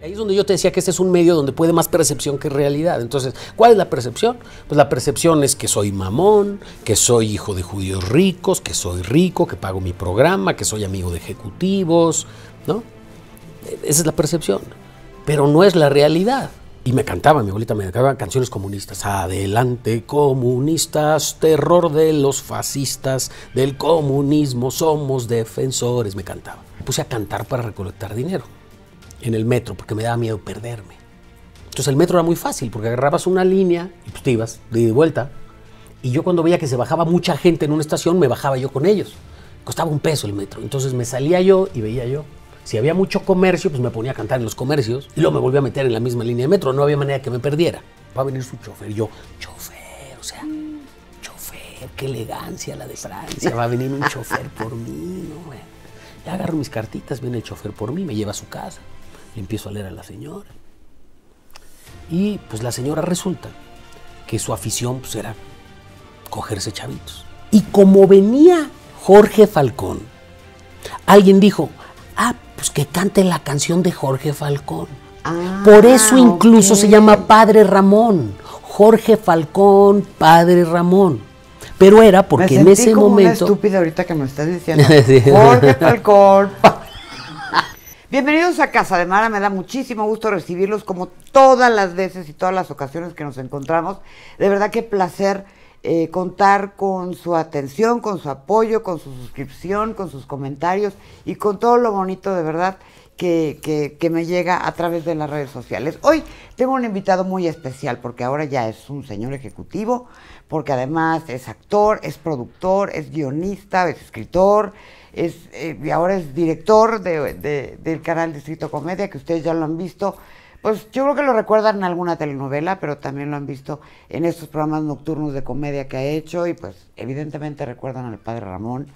Ahí es donde yo te decía que este es un medio donde puede más percepción que realidad. Entonces, ¿cuál es la percepción? Pues la percepción es que soy mamón, que soy hijo de judíos ricos, que soy rico, que pago mi programa, que soy amigo de ejecutivos, ¿no? E-, esa es la percepción, pero no es la realidad. Y me cantaba, mi abuelita me cantaba canciones comunistas. Adelante, comunistas, terror de los fascistas, del comunismo, somos defensores, me cantaba. Me puse a cantar para recolectar dinero en el metro porque me daba miedo perderme. Entonces el metro era muy fácil porque agarrabas una línea y pues, te ibas de ida y vuelta. Y yo cuando veía que se bajaba mucha gente en una estación, me bajaba yo con ellos. Costaba un peso el metro. Entonces me salía yo y veía yo. Si había mucho comercio, pues me ponía a cantar en los comercios y luego me volvía a meter en la misma línea de metro. No había manera que me perdiera. Va a venir su chofer. Yo, chofer, o sea, chofer, qué elegancia la de Francia. Va a venir un chofer por mí, ¿no? Ya agarro mis cartitas, viene el chofer por mí, me lleva a su casa empiezo a leer a la señora. Y pues la señora resulta que su afición pues, era cogerse chavitos. Y como venía Jorge Falcón, alguien dijo, ah, pues que cante la canción de Jorge Falcón. Ah, Por eso incluso se llama Padre Ramón. Jorge Falcón, Padre Ramón. Pero era porque en ese momento. estúpida ahorita que me estás diciendo. Jorge Falcón, Padre Bienvenidos a Casa de Mara, me da muchísimo gusto recibirlos como todas las veces y todas las ocasiones que nos encontramos. De verdad qué placer eh, contar con su atención, con su apoyo, con su suscripción, con sus comentarios y con todo lo bonito de verdad que me llega a través de las redes sociales. Hoy tengo un invitado muy especial porque ahora ya es un señor ejecutivo, porque además es actor, es productor, es guionista, es escritor, es, eh, y ahora es director de, del canal Distrito Comedia, que ustedes ya lo han visto. Pues yo creo que lo recuerdan en alguna telenovela, pero también lo han visto en estos programas nocturnos de comedia que ha hecho y pues evidentemente recuerdan al padre Ramón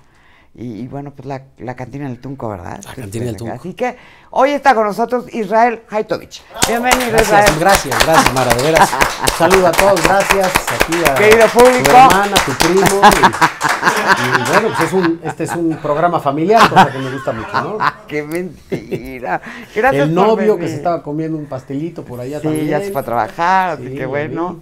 y, bueno, pues la, cantina del Tunco, ¿verdad? La cantina del Tunco. Así que hoy está con nosotros Israel Haitovich. Bienvenido, Israel. Gracias, gracias, Mara, de veras. Saludo a todos, gracias. Aquí a Querido público. tu hermana, tu primo. Y, bueno, pues es un, este es un programa familiar, cosa que me gusta mucho, ¿no? ¡Qué mentira! Gracias El novio que se estaba comiendo un pastelito por allá también. Sí, ya se fue a trabajar, así que bueno.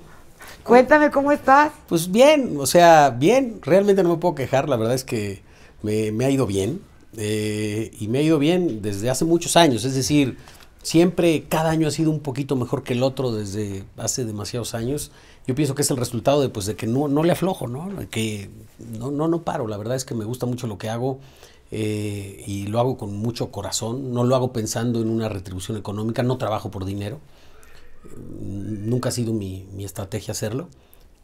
Cuéntame, ¿cómo estás? Pues bien, o sea, bien. Realmente no me puedo quejar, la verdad es que me, ha ido bien. Eh, y me ha ido bien desde hace muchos años. Es decir, siempre cada año ha sido un poquito mejor que el otro desde hace demasiados años. Yo pienso que es el resultado de, pues, de que no, no le aflojo, ¿no? Que no, no, no paro. La verdad es que me gusta mucho lo que hago. Eh, y lo hago con mucho corazón, no lo hago pensando en una retribución económica, no trabajo por dinero, nunca ha sido mi, estrategia hacerlo,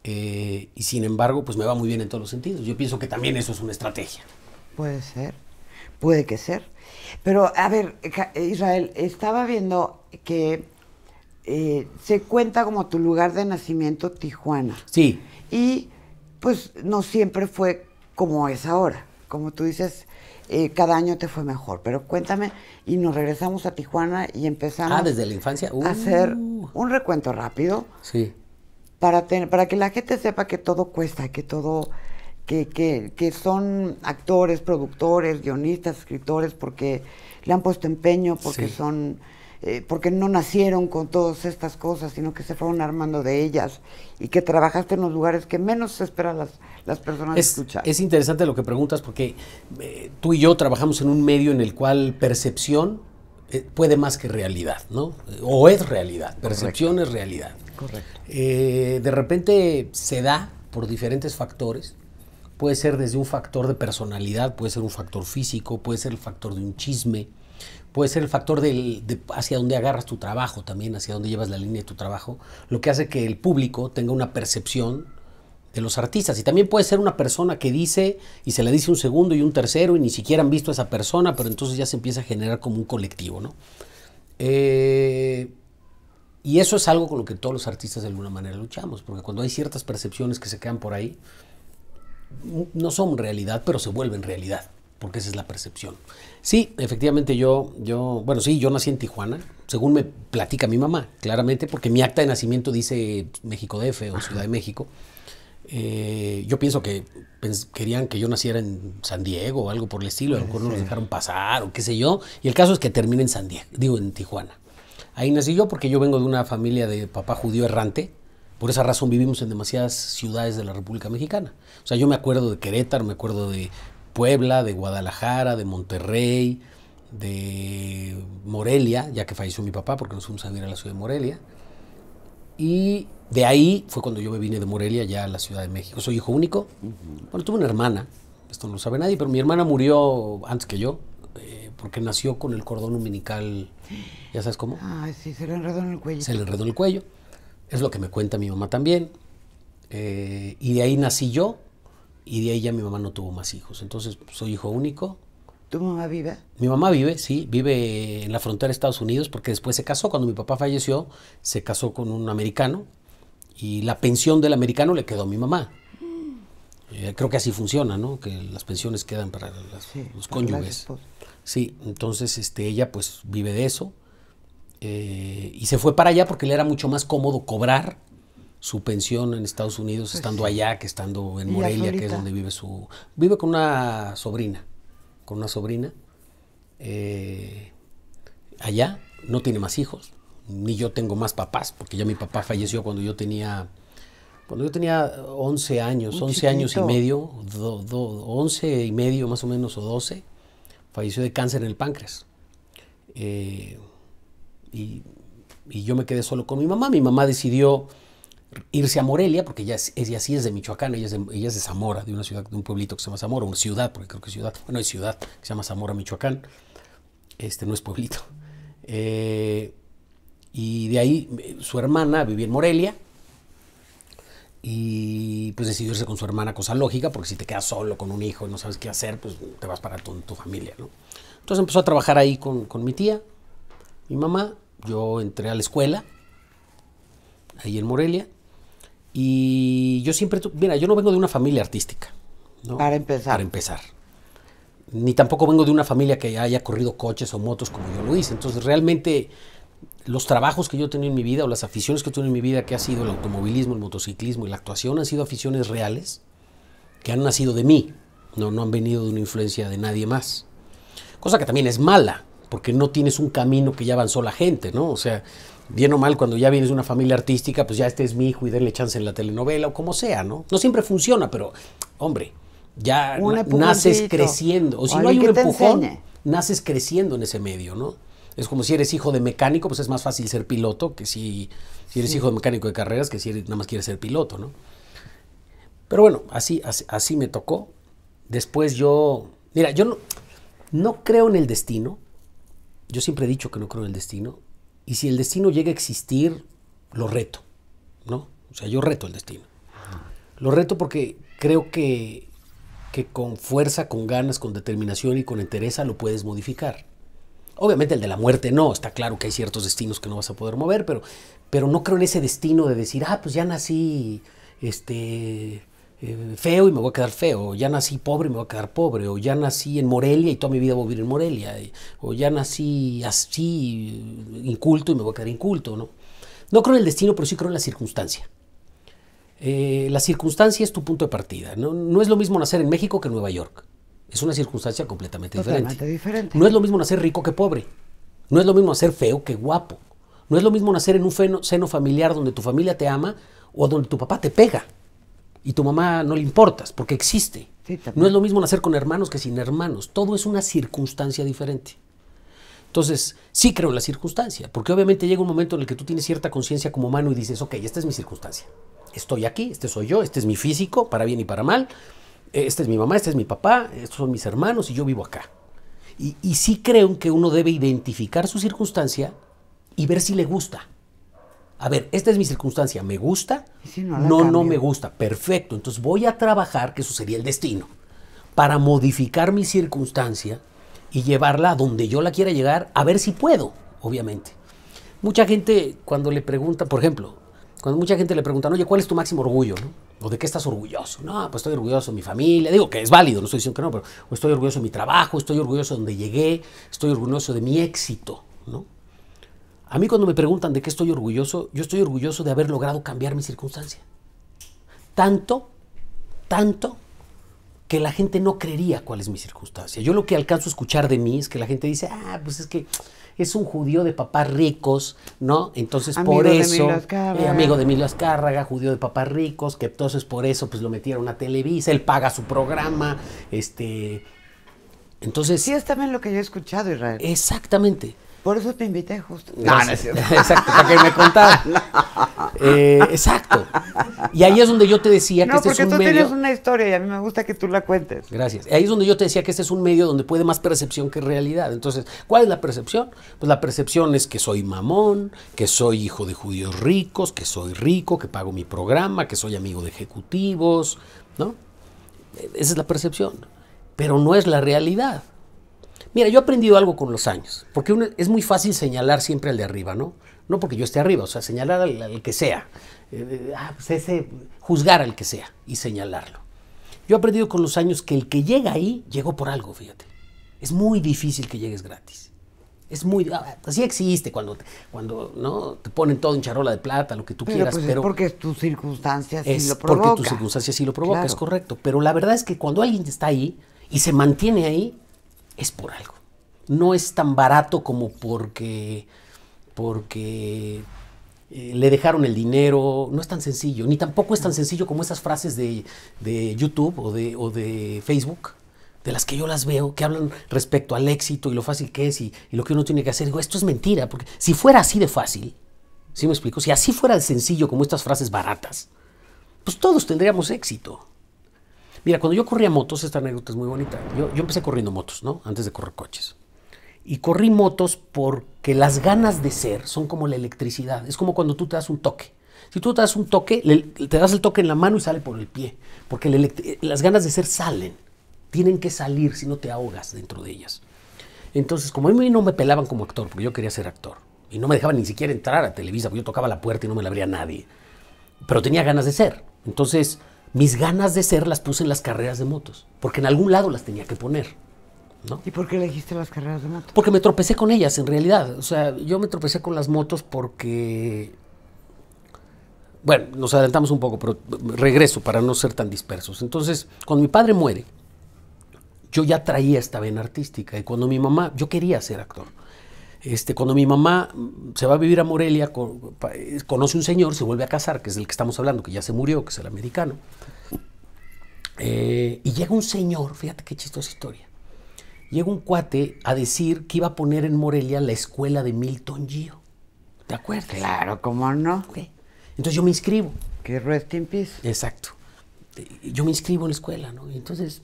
eh, y sin embargo, pues me va muy bien en todos los sentidos. Yo pienso que también eso es una estrategia. Puede ser, puede que ser. Pero a ver, Israel, estaba viendo que eh, se cuenta como tu lugar de nacimiento Tijuana. Sí. Y pues no siempre fue como es ahora. Como tú dices, eh, cada año te fue mejor. Pero cuéntame, y nos regresamos a Tijuana y empezamos. Ah, desde la infancia. A hacer uh. un recuento rápido. Sí. Para, para que la gente sepa que todo cuesta, que todo que, que, son actores, productores, guionistas, escritores, porque le han puesto empeño, porque son... Eh, porque no nacieron con todas estas cosas, sino que se fueron armando de ellas y que trabajaste en los lugares que menos se esperan las, personas es, escuchar. Es interesante lo que preguntas porque eh, tú y yo trabajamos en un medio en el cual percepción eh, puede más que realidad, ¿no? O es realidad, percepción es realidad. Correcto. de repente se da por diferentes factores puede ser desde un factor de personalidad, puede ser un factor físico, puede ser el factor de un chisme, puede ser el factor de hacia dónde agarras tu trabajo también, hacia dónde llevas la línea de tu trabajo, lo que hace que el público tenga una percepción de los artistas. Y también puede ser una persona que dice y se le dice un segundo y un tercero y ni siquiera han visto a esa persona, pero entonces ya se empieza a generar como un colectivo, ¿no? Eh, y eso es algo con lo que todos los artistas de alguna manera luchamos, porque cuando hay ciertas percepciones que se quedan por ahí, no son realidad, pero se vuelven realidad, porque esa es la percepción. Sí, efectivamente yo, yo, bueno, sí, yo nací en Tijuana, según me platica mi mamá, claramente, porque mi acta de nacimiento dice México DF o Ciudad de México. Eh, yo pienso que querían que yo naciera en San Diego o algo por el estilo, a lo mejor no nos dejaron pasar o qué sé yo, y el caso es que termine en San Diego, digo, en Tijuana. Ahí nací yo porque yo vengo de una familia de papá judío errante, por esa razón vivimos en demasiadas ciudades de la República Mexicana. O sea, yo me acuerdo de Querétaro, me acuerdo de Puebla, de Guadalajara, de Monterrey, de Morelia, ya que falleció mi papá porque nos fuimos a vivir a la ciudad de Morelia. Y de ahí fue cuando yo me vine de Morelia ya a la Ciudad de México. Soy hijo único. Bueno, tuve una hermana, esto no lo sabe nadie, pero mi hermana murió antes que yo eh, porque nació con el cordón umbilical, ya sabes cómo. Ah, sí, se le enredó en el cuello. Se le enredó en el cuello. Es lo que me cuenta mi mamá también. Eh, y de ahí nací yo y de ahí ya mi mamá no tuvo más hijos. Entonces soy hijo único. ¿Tu mamá vive? Mi mamá vive, sí, vive en la frontera de Estados Unidos porque después se casó, cuando mi papá falleció, se casó con un americano y la pensión del americano le quedó a mi mamá. Mm. Eh, creo que así funciona, ¿no? Que las pensiones quedan para los cónyuges. Sí, entonces este, ella pues vive de eso eh, y se fue para allá porque le era mucho más cómodo cobrar su pensión en Estados Unidos pues estando allá que estando en Morelia, que es donde vive su... Vive con una sobrina, con una sobrina. Eh, allá no tiene más hijos, ni yo tengo más papás, porque ya mi papá falleció cuando yo tenía... Cuando yo tenía 11 años, 11 años y medio, 11 y medio más o menos o 12, falleció de cáncer en el páncreas. Eh, y, yo me quedé solo con mi mamá. Mi mamá decidió irse a Morelia, porque ella, sí es de Michoacán, ella es de, ella es de Zamora, de una ciudad, de un pueblito que se llama Zamora, una ciudad, porque creo que es ciudad, bueno, es ciudad que se llama Zamora, Michoacán. Este no es pueblito. Eh, y de ahí eh, su hermana vivía en Morelia y pues decidió irse con su hermana, cosa lógica, porque si te quedas solo con un hijo y no sabes qué hacer, pues te vas para tu, tu familia, ¿no? Entonces empezó a trabajar ahí con, con mi tía, mi mamá, yo entré a la escuela, ahí en Morelia, y yo siempre, mira, yo no vengo de una familia artística. ¿no? Para empezar. Para empezar. Ni tampoco vengo de una familia que haya corrido coches o motos como yo lo hice. Entonces, realmente, los trabajos que yo he tenido en mi vida o las aficiones que he tenido en mi vida, que ha sido el automovilismo, el motociclismo y la actuación, han sido aficiones reales que han nacido de mí. No, no han venido de una influencia de nadie más. Cosa que también es mala, porque no tienes un camino que ya avanzó la gente, ¿no? O sea, bien o mal, cuando ya vienes de una familia artística, pues ya este es mi hijo y denle chance en la telenovela o como sea, ¿no? No siempre funciona, pero, hombre, ya naces creciendo. O si no hay un empujón, naces creciendo en ese medio, ¿no? Es como si eres hijo de mecánico, pues es más fácil ser piloto que si, si eres hijo de mecánico de carreras, que si nada más quieres ser piloto, ¿no? Pero bueno, así, así, me tocó. Después yo, mira, yo no creo en el destino, yo siempre he dicho que no creo en el destino. Y si el destino llega a existir, lo reto, ¿no? O sea, yo reto el destino. Lo reto porque creo que, que con fuerza, con ganas, con determinación y con entereza lo puedes modificar. Obviamente el de la muerte no, está claro que hay ciertos destinos que no vas a poder mover, pero, pero no creo en ese destino de decir, ah, pues ya nací, este, eh, feo y me voy a quedar feo, o ya nací pobre y me voy a quedar pobre, o ya nací en Morelia y toda mi vida voy a vivir en Morelia, o ya nací así, inculto y me voy a quedar inculto, ¿no? No creo en el destino, pero sí creo en la circunstancia. Eh, la circunstancia es tu punto de partida. ¿no? es lo mismo nacer en México que en Nueva York. Es una circunstancia completamente diferente. diferente. No es lo mismo nacer rico que pobre. No es lo mismo nacer feo que guapo. No es lo mismo nacer en un seno familiar donde tu familia te ama o donde tu papá te pega y tu mamá no le importas porque existe. no es lo mismo nacer con hermanos que sin hermanos. Todo es una circunstancia diferente. Entonces, sí creo en la circunstancia, porque obviamente llega un momento en el que tú tienes cierta conciencia como humano y dices, ok, esta es mi circunstancia. Estoy aquí, este soy yo, este es mi físico, para bien y para mal. Eh, esta es mi mamá, este es mi papá, estos son mis hermanos y yo vivo acá. Y, y sí creo que uno debe identificar su circunstancia y ver si le gusta a ver, esta es mi circunstancia, ¿me gusta? no, no, me gusta, perfecto. Entonces voy a trabajar, que eso sería el destino, para modificar mi circunstancia y llevarla a donde yo la quiera llegar, a ver si puedo, obviamente. Mucha gente cuando le pregunta, por ejemplo, cuando mucha gente le pregunta, oye, ¿cuál es tu máximo orgullo? ¿O de qué estás orgulloso? No, pues estoy orgulloso de mi familia. Digo que es válido, no estoy diciendo que no, pero estoy orgulloso de mi trabajo, estoy orgulloso de donde llegué, estoy orgulloso de mi éxito, ¿no? A mí cuando me preguntan de qué estoy orgulloso, yo estoy orgulloso de haber logrado cambiar mi circunstancia. Tanto, tanto, que la gente no creería cuál es mi circunstancia. Yo lo que alcanzo a escuchar de mí es que la gente dice, ah, pues es que es un judío de papás ricos, ¿no? Entonces por eso, de eh, amigo de Emilio Azcárraga, judío de papás ricos, que entonces por eso pues lo metieron a Televisa, él paga su programa, este... Entonces... Sí, es también lo que yo he escuchado, Israel. Exactamente. Por eso te invité justo. No, es cierto. exacto, para me contaras. Eh, exacto. Y ahí es donde yo te decía que este es un medio. porque tú tienes una historia y a mí me gusta que tú la cuentes. Gracias. Ahí es donde yo te decía que este es un medio donde puede más percepción que realidad. Entonces, ¿cuál es la percepción? Pues la percepción es que soy mamón, que soy hijo de judíos ricos, que soy rico, que pago mi programa, que soy amigo de ejecutivos, ¿no? Esa es la percepción, pero no es la realidad. Mira, yo he aprendido algo con los años, porque es muy fácil señalar siempre al de arriba, ¿no? No porque yo esté arriba, o sea, señalar al, que sea, eh, ah, pues juzgar al que sea y señalarlo. Yo he aprendido con los años que el que llega ahí llegó por algo, fíjate. Es muy difícil que llegues gratis. Es muy. Ah, así existe cuando, cuando ¿no? te ponen todo en charola de plata, lo que tú quieras. Pues, pero es porque tus circunstancias sí lo provocan. Porque tus circunstancias sí lo provoca, es correcto. Pero la verdad es que cuando alguien está ahí y se mantiene ahí, es por algo. No es tan barato como porque, porque eh, le dejaron el dinero, no es tan sencillo, ni tampoco es tan sencillo como esas frases de, YouTube o de, o de, Facebook, de las que yo las veo, que hablan respecto al éxito y lo fácil que es y, lo que uno tiene que hacer. Digo, esto es mentira, porque si fuera así de fácil, si me explico? Si así fuera de sencillo como estas frases baratas, pues todos tendríamos éxito. Mira, cuando yo corría motos, esta anécdota es muy bonita. Yo, empecé corriendo motos, ¿no? Antes de correr coches. Y corrí motos porque las ganas de ser son como la electricidad. Es como cuando tú te das un toque. Si tú te das un toque, te das el toque en la mano y sale por el pie. Porque las ganas de ser salen. Tienen que salir si no te ahogas dentro de ellas. Entonces, como a mí no me pelaban como actor, porque yo quería ser actor. Y no me dejaban ni siquiera entrar a Televisa, porque yo tocaba la puerta y no me la abría nadie. Pero tenía ganas de ser. Entonces, mis ganas de ser las puse en las carreras de motos, porque en algún lado las tenía que poner. ¿no? ¿Y por qué elegiste las carreras de motos? Porque me tropecé con ellas, en realidad. O sea, yo me tropecé con las motos porque... Bueno, nos adelantamos un poco, pero regreso para no ser tan dispersos. Entonces, cuando mi padre muere, yo ya traía esta vena artística. Y cuando mi mamá, yo quería ser actor. Este, cuando mi mamá se va a vivir a Morelia, eh, conoce un señor, se vuelve a casar, que es el que estamos hablando, que ya se murió, que es el americano. Eh, y llega un señor, fíjate qué chistosa historia. Llega un cuate a decir que iba a poner en Morelia la escuela de Milton Gio. ¿Te acuerdas? Claro, cómo no. Entonces yo me inscribo. Que Red in peace. Exacto. Eh, yo me inscribo en la escuela, ¿no? Entonces,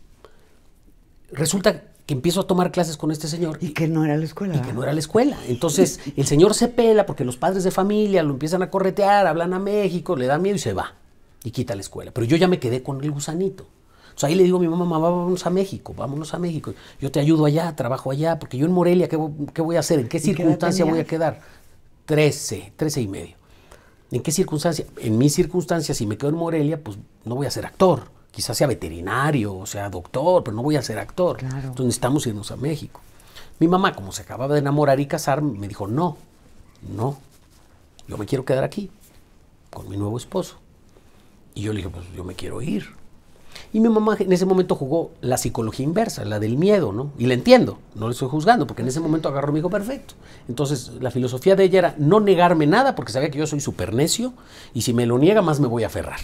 resulta que empiezo a tomar clases con este señor. Y que no era la escuela. Y que no era la escuela. Entonces el señor se pela porque los padres de familia lo empiezan a corretear, hablan a México, le da miedo y se va. Y quita la escuela. Pero yo ya me quedé con el gusanito. Entonces ahí le digo a mi mamá, mamá, vámonos a México, vámonos a México. Yo te ayudo allá, trabajo allá, porque yo en Morelia, ¿qué, voy a hacer? ¿En qué circunstancia voy a quedar? Trece, trece y medio. ¿En qué circunstancia? En mis circunstancias, si me quedo en Morelia, pues no voy a ser actor quizás sea veterinario, o sea doctor, pero no voy a ser actor. Entonces estamos irnos a México. Mi mamá, como se acababa de enamorar y casar, me dijo, no, no, yo me quiero quedar aquí con mi nuevo esposo. Y yo le dije, pues yo me quiero ir. Y mi mamá en ese momento jugó la psicología inversa, la del miedo, ¿no? Y la entiendo, no le estoy juzgando, porque en ese momento agarró mi hijo perfecto. Entonces, la filosofía de ella era no negarme nada, porque sabía que yo soy súper necio, y si me lo niega, más me voy a aferrar.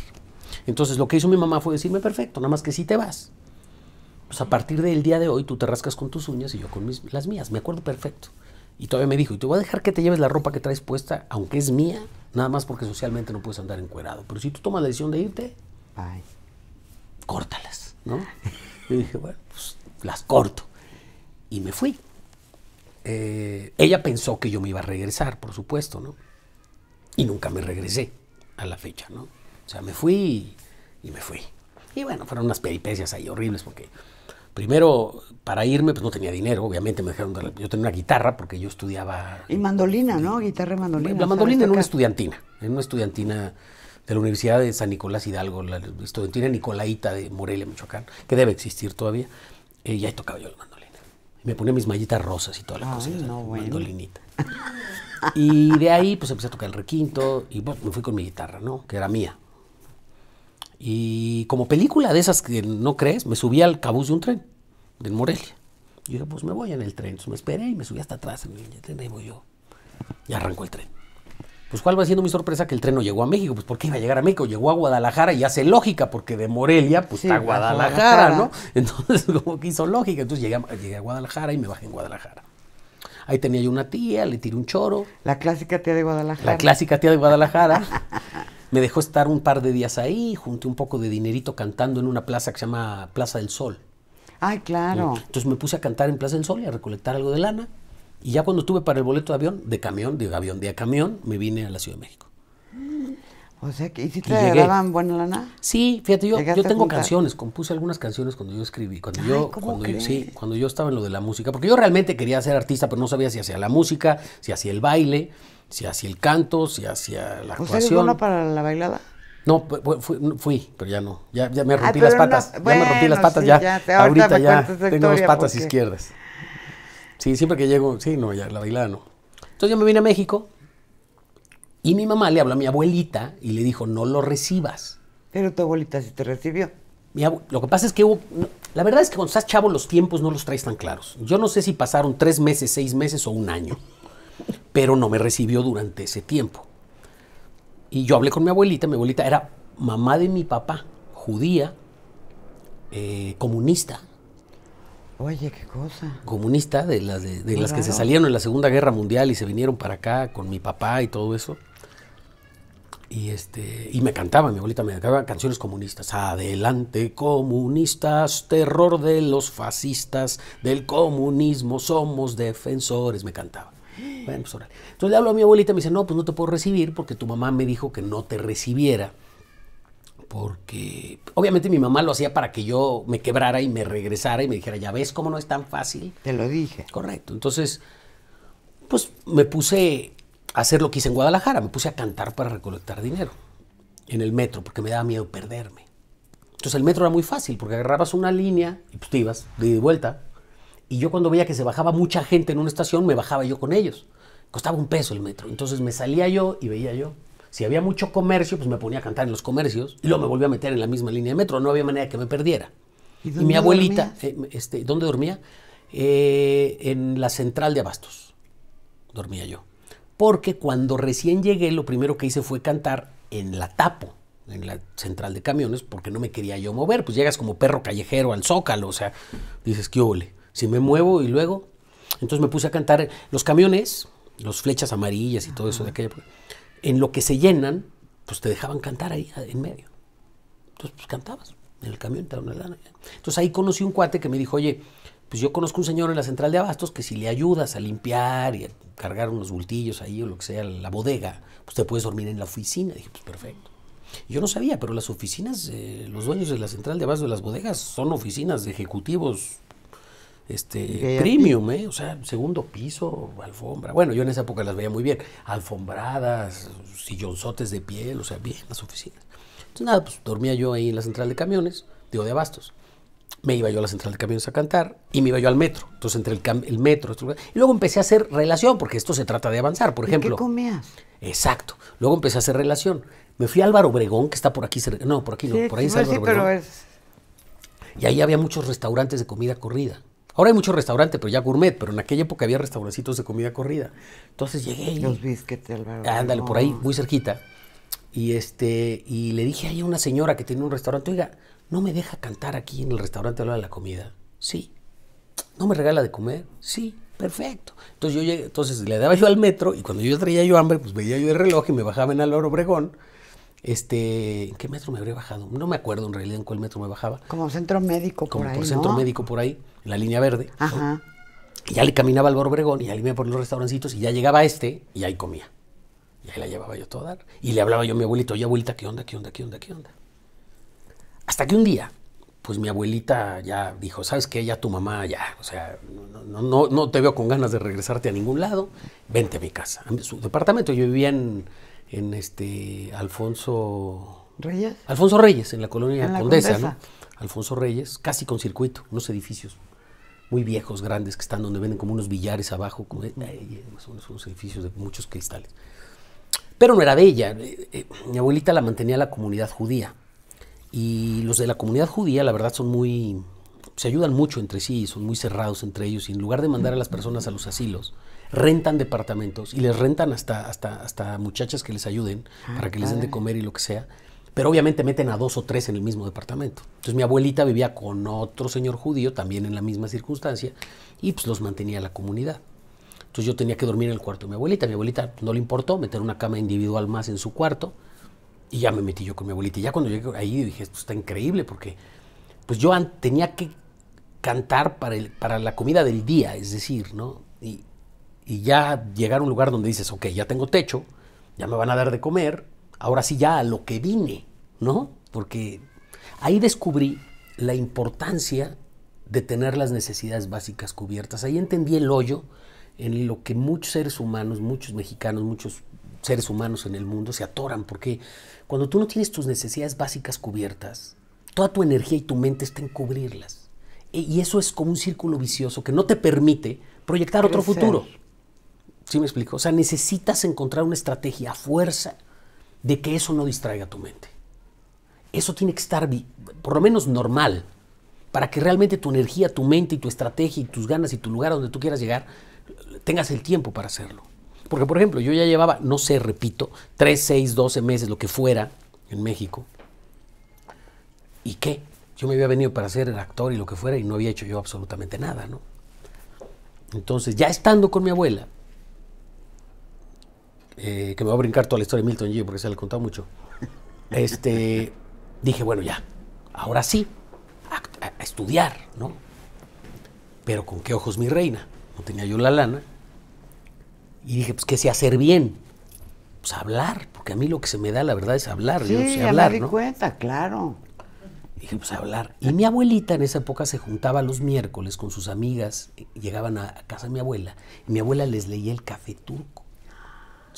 Entonces lo que hizo mi mamá fue decirme, perfecto, nada más que si sí te vas. Pues a partir del día de hoy tú te rascas con tus uñas y yo con las mías, me acuerdo perfecto. Y todavía me dijo, y te voy a dejar que te lleves la ropa que traes puesta, aunque es mía, nada más porque socialmente no puedes andar encuerado. Pero si tú tomas la decisión de irte, córtalas, ¿no? y dije, bueno, pues las corto. Y me fui. Eh, ella pensó que yo me iba a regresar, por supuesto, ¿no? Y nunca me regresé a la fecha, ¿no? O sea, me fui y y me fui. Y bueno, fueron unas peripecias ahí horribles porque primero para irme pues no tenía dinero, obviamente me dejaron yo tenía una guitarra porque yo estudiaba y mandolina, ¿no? Guitarra y mandolina. La mandolina en una estudiantina, en una estudiantina de la Universidad de San Nicolás Hidalgo, la estudiantina Nicolaita de Morelia, Michoacán, que debe existir todavía. y ahí tocaba yo la mandolina. me ponía mis mallitas rosas y todas las cosas mandolinita. y de ahí pues empecé a tocar el requinto y pues, me fui con mi guitarra, ¿no? Que era mía y como película de esas que no crees, me subí al cabuz de un tren, de Morelia. Y dije, pues me voy en el tren. Entonces me esperé y me subí hasta atrás en el tren, ahí voy yo. Y arrancó el tren. Pues cuál va siendo mi sorpresa que el tren no llegó a México, pues porque iba a llegar a México, llegó a Guadalajara y hace lógica, porque de Morelia, pues está Guadalajara, ¿no? Entonces como que hizo lógica, entonces llegué a Guadalajara y me bajé en Guadalajara. Ahí tenía yo una tía, le tiré un choro. La clásica tía de Guadalajara. La clásica tía de Guadalajara. Me dejó estar un par de días ahí, junté un poco de dinerito cantando en una plaza que se llama Plaza del Sol. Ay, claro. Entonces me puse a cantar en Plaza del Sol y a recolectar algo de lana. Y ya cuando tuve para el boleto de avión, de camión, de avión, de camión, me vine a la Ciudad de México. O sea, que, ¿y si te buena lana? Sí, fíjate, yo, tengo canciones, compuse algunas canciones cuando yo escribí, cuando yo, cuando sí, cuando yo estaba en lo de la música, porque yo realmente quería ser artista, pero no sabía si hacía la música, si hacía el baile si hacía el canto, si hacía la actuación. ¿Usted para la bailada? No, fui, pero ya no. Ya, me ah, rompí las patas. ya me rompí las patas, ya. ya ahorita, ya tengo dos patas izquierdas. Sí, siempre que llego, sí, no, ya la bailada no. Entonces yo me vine a México y mi mamá le habló a mi abuelita y le dijo, no lo recibas. Pero tu abuelita sí te recibió. lo que pasa es que hubo, la verdad es que cuando estás chavo los tiempos no los traes tan claros. Yo no sé si pasaron tres meses, seis meses o un año pero no me recibió durante ese tiempo. Y yo hablé con mi abuelita, mi abuelita era mamá de mi papá, judía, eh, comunista. Oye, qué cosa. Comunista, de las, de, las que se salieron en la Segunda Guerra Mundial y se vinieron para acá con mi papá y todo eso. Y, este, y me cantaba, mi abuelita me cantaba canciones comunistas. Adelante, comunistas, terror de los fascistas, del comunismo somos defensores, me cantaba. Pues Entonces le hablo a mi abuelita y me dice, no, pues no te puedo recibir porque tu mamá me dijo que no te recibiera. Porque obviamente mi mamá lo hacía para que yo me quebrara y me regresara y me dijera, ya ves cómo no es tan fácil. Te lo dije. Correcto. Entonces, pues me puse a hacer lo que hice en Guadalajara, me puse a cantar para recolectar dinero en el metro porque me daba miedo perderme. Entonces el metro era muy fácil porque agarrabas una línea y pues te ibas de ida y vuelta. Y yo cuando veía que se bajaba mucha gente en una estación, me bajaba yo con ellos. Costaba un peso el metro. Entonces me salía yo y veía yo. Si había mucho comercio, pues me ponía a cantar en los comercios y luego me volvía a meter en la misma línea de metro. No había manera que me perdiera. Y, mi abuelita, eh, este, ¿dónde dormía? Eh, en la central de Abastos. Dormía yo. Porque cuando recién llegué, lo primero que hice fue cantar en la Tapo, en la central de camiones, porque no me quería yo mover. Pues llegas como perro callejero al zócalo, o sea, dices, ¿qué ole? Si me muevo y luego. Entonces me puse a cantar los camiones los flechas amarillas y todo eso de aquella en lo que se llenan, pues te dejaban cantar ahí ah, en medio. Entonces, pues cantabas en el camión, una Entonces ahí conocí un cuate que me dijo, oye, pues yo conozco un señor en la central de abastos que si le ayudas a limpiar y a cargar unos bultillos ahí o lo que sea, la bodega, pues te puedes dormir en la oficina. dije, pues perfecto. Yo no sabía, pero las oficinas, los dueños de la central de abastos de las bodegas son oficinas de ejecutivos este, premium, ¿eh? o sea, segundo piso, alfombra. Bueno, yo en esa época las veía muy bien. Alfombradas, sillonzotes de piel, o sea, bien las oficinas. Entonces, nada, pues dormía yo ahí en la central de camiones, digo, de abastos. Me iba yo a la central de camiones a cantar y me iba yo al metro. Entonces, entre el, metro este y luego empecé a hacer relación, porque esto se trata de avanzar, por ejemplo. ¿Qué comías? Exacto. Luego empecé a hacer relación. Me fui a Álvaro Obregón, que está por aquí, no, por aquí no, por ahí sí, Álvaro sí, Y ahí había muchos restaurantes de comida corrida. Ahora hay muchos restaurantes, pero ya gourmet, pero en aquella época había restaurancitos de comida corrida. Entonces llegué y... Los bisquetes, Ándale, por ahí, muy cerquita. Y, este, y le dije a una señora que tiene un restaurante, oiga, ¿no me deja cantar aquí en el restaurante a la de la comida? Sí. ¿No me regala de comer? Sí. Perfecto. Entonces yo llegué, entonces le daba yo al metro y cuando yo traía yo hambre, pues veía yo el reloj y me bajaba en oro Obregón este, ¿en qué metro me habría bajado? No me acuerdo en realidad en cuál metro me bajaba. Como centro médico por Como ahí, por centro médico por ahí, en la línea verde. Ajá. Y ya le caminaba al borregón y ahí me iba por los restaurancitos y ya llegaba este y ahí comía. Y ahí la llevaba yo toda. Y le hablaba yo a mi abuelito, oye abuelita, ¿qué onda, qué onda, qué onda, qué onda? Hasta que un día, pues mi abuelita ya dijo, ¿sabes qué? Ya tu mamá, ya, o sea, no, no, no, te veo con ganas de regresarte a ningún lado, vente a mi casa. A su departamento, yo vivía en en este Alfonso Reyes. Alfonso Reyes, en la colonia Condesa, Alfonso Reyes, casi con circuito, unos edificios muy viejos, grandes, que están donde venden como unos billares abajo, eh, eh, unos edificios de muchos cristales. Pero no era de ella. Eh, mi abuelita la mantenía la comunidad judía. Y los de la comunidad judía, la verdad, son muy. se ayudan mucho entre sí, son muy cerrados entre ellos. Y en lugar de mandar a las personas a los asilos, rentan departamentos y les rentan hasta, hasta, hasta muchachas que les ayuden ah, para que les den de comer y lo que sea. Pero obviamente meten a dos o tres en el mismo departamento. Entonces mi abuelita vivía con otro señor judío, también en la misma circunstancia, y pues los mantenía la comunidad. Entonces yo tenía que dormir en el cuarto de mi abuelita. Mi abuelita no le importó meter una cama individual más en su cuarto. Y ya me metí yo con mi abuelita. Y ya cuando llegué ahí dije, esto está increíble porque pues yo tenía que cantar para, el, para la comida del día, es decir, ¿no? Y, y ya llegar a un lugar donde dices, ok, ya tengo techo, ya me van a dar de comer, ahora sí ya a lo que vine, ¿no? Porque ahí descubrí la importancia de tener las necesidades básicas cubiertas. Ahí entendí el hoyo en lo que muchos seres humanos, muchos mexicanos, muchos seres humanos en el mundo se atoran, porque cuando tú no tienes tus necesidades básicas cubiertas, toda tu energía y tu mente está en cubrirlas. E, y eso es como un círculo vicioso que no te permite proyectar otro futuro. ¿Sí me explico? O sea, necesitas encontrar una estrategia a fuerza de que eso no distraiga tu mente. Eso tiene que estar, por lo menos, normal, para que realmente tu energía, tu mente y tu estrategia y tus ganas y tu lugar donde tú quieras llegar, tengas el tiempo para hacerlo. Porque, por ejemplo, yo ya llevaba, no sé, repito, 3, 6, 12 meses, lo que fuera, en México. ¿Y qué? Yo me había venido para ser el actor y lo que fuera y no había hecho yo absolutamente nada, ¿no? Entonces, ya estando con mi abuela, eh, que me va a brincar toda la historia de Milton G porque se le contado mucho, este, dije, bueno, ya, ahora sí, a, estudiar, ¿no? Pero con qué ojos mi reina, no tenía yo la lana, y dije, pues, que se hacer bien? Pues hablar, porque a mí lo que se me da, la verdad, es hablar, yo sé hablar, me di cuenta, claro. dije, pues hablar. Y mi abuelita en esa época se juntaba los miércoles con sus amigas, llegaban a casa de mi abuela, y mi abuela les leía el café turco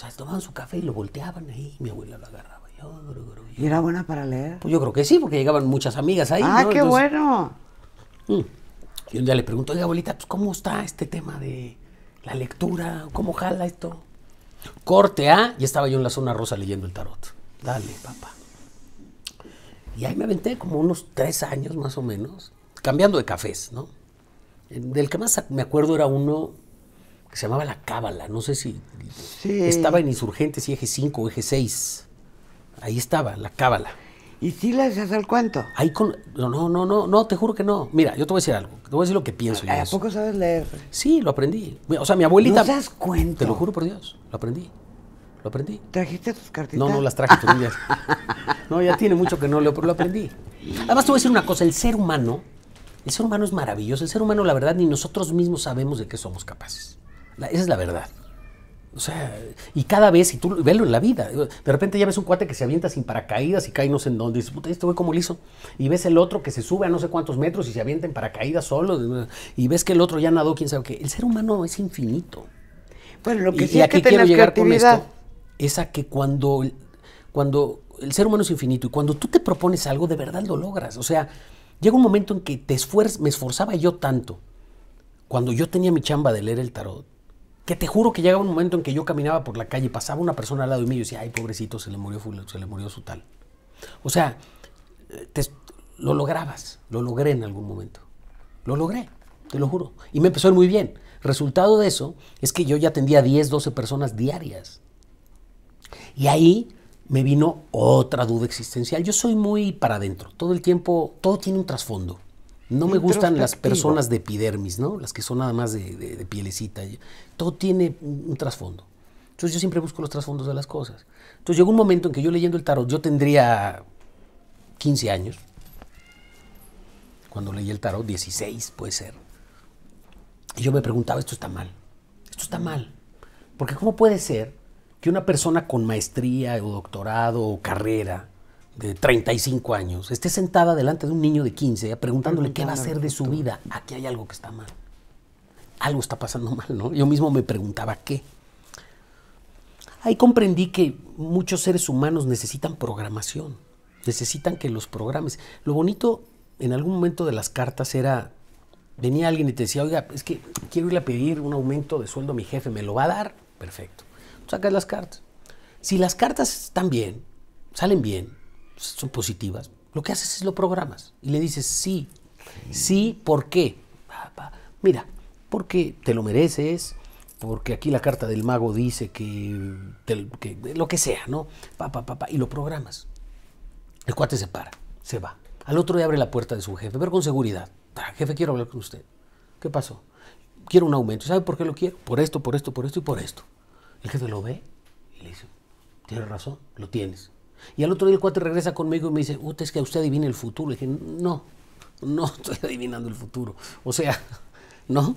sea, tomaban su café y lo volteaban ahí. Mi abuela lo agarraba. ¿Y era buena para leer? Pues yo creo que sí, porque llegaban muchas amigas ahí. ¡Ah, qué bueno! Mm. Y un día le pregunto, oye, abuelita, pues, ¿cómo está este tema de la lectura? ¿Cómo jala esto? Corte A, y estaba yo en la zona rosa leyendo el tarot. Dale, papá. Y ahí me aventé como unos tres años más o menos, cambiando de cafés, ¿no? Del que más me acuerdo era uno que se llamaba La Cábala, no sé si estaba en Insurgentes y Eje 5 o Eje 6. Ahí estaba, La Cábala. ¿Y si la haces al cuento? Ahí con... No, no, no, no, no, te juro que no. Mira, yo te voy a decir algo. Te voy a decir lo que pienso. ¿A, ¿a poco sabes leer? Sí, lo aprendí. O sea, mi abuelita... ¿No das cuenta? Te lo juro por Dios, lo aprendí. Lo aprendí. ¿Trajiste tus cartitas? No, no las traje, no, ya tiene mucho que no leo, pero lo aprendí. Además, te voy a decir una cosa. El ser humano, el ser humano es maravilloso. El ser humano, la verdad, ni nosotros mismos sabemos de qué somos capaces esa es la verdad. O sea, y cada vez, y tú ves en la vida, de repente ya ves un cuate que se avienta sin paracaídas y cae no sé en dónde, y dices, puta, este güey cómo lo hizo. Y ves el otro que se sube a no sé cuántos metros y se avienta en paracaídas solo, y ves que el otro ya nadó, quién sabe qué. El ser humano es infinito. Bueno, lo que sí que quiero llegar con esto, es a que cuando, cuando el ser humano es infinito y cuando tú te propones algo, de verdad lo logras. O sea, llega un momento en que te me esforzaba yo tanto, cuando yo tenía mi chamba de leer el tarot, que te juro que llegaba un momento en que yo caminaba por la calle y pasaba una persona al lado de y decía, ay, pobrecito, se le murió, se le murió su tal. O sea, eh, te, lo lograbas, lo logré en algún momento. Lo logré, te lo juro. Y me empezó a ir muy bien. Resultado de eso es que yo ya atendía 10, 12 personas diarias. Y ahí me vino otra duda existencial. Yo soy muy para adentro, todo el tiempo, todo tiene un trasfondo. No me gustan las personas de epidermis, ¿no? Las que son nada más de, pielecita. Todo tiene un trasfondo. Entonces yo siempre busco los trasfondos de las cosas. Entonces llegó un momento en que yo leyendo el tarot, yo tendría 15 años. Cuando leí el tarot, 16 puede ser. Y yo me preguntaba, esto está mal. Esto está mal. Porque ¿cómo puede ser que una persona con maestría o doctorado o carrera de 35 años esté sentada delante de un niño de 15 preguntándole qué va a hacer de su vida, aquí hay algo que está mal. Algo está pasando mal, ¿no? Yo mismo me preguntaba qué. Ahí comprendí que muchos seres humanos necesitan programación, necesitan que los programes. Lo bonito en algún momento de las cartas era, venía alguien y te decía, oiga, es que quiero ir a pedir un aumento de sueldo a mi jefe, ¿me lo va a dar? Perfecto. Sacas las cartas. Si las cartas están bien, salen bien, son positivas, lo que haces es lo programas y le dices sí, sí, ¿por qué? Mira, porque te lo mereces, porque aquí la carta del mago dice que, lo que sea, ¿no? y lo programas. El cuate se para, se va. Al otro día abre la puerta de su jefe, pero con seguridad. Ah, jefe, quiero hablar con usted. ¿Qué pasó? Quiero un aumento. ¿Sabe por qué lo quiero? Por esto, por esto, por esto y por esto. El jefe lo ve y le dice, tienes razón, lo tienes. Y al otro día el cuate regresa conmigo y me dice, Usted es que a usted adivina el futuro. Le dije, no, no estoy adivinando el futuro. O sea, ¿no?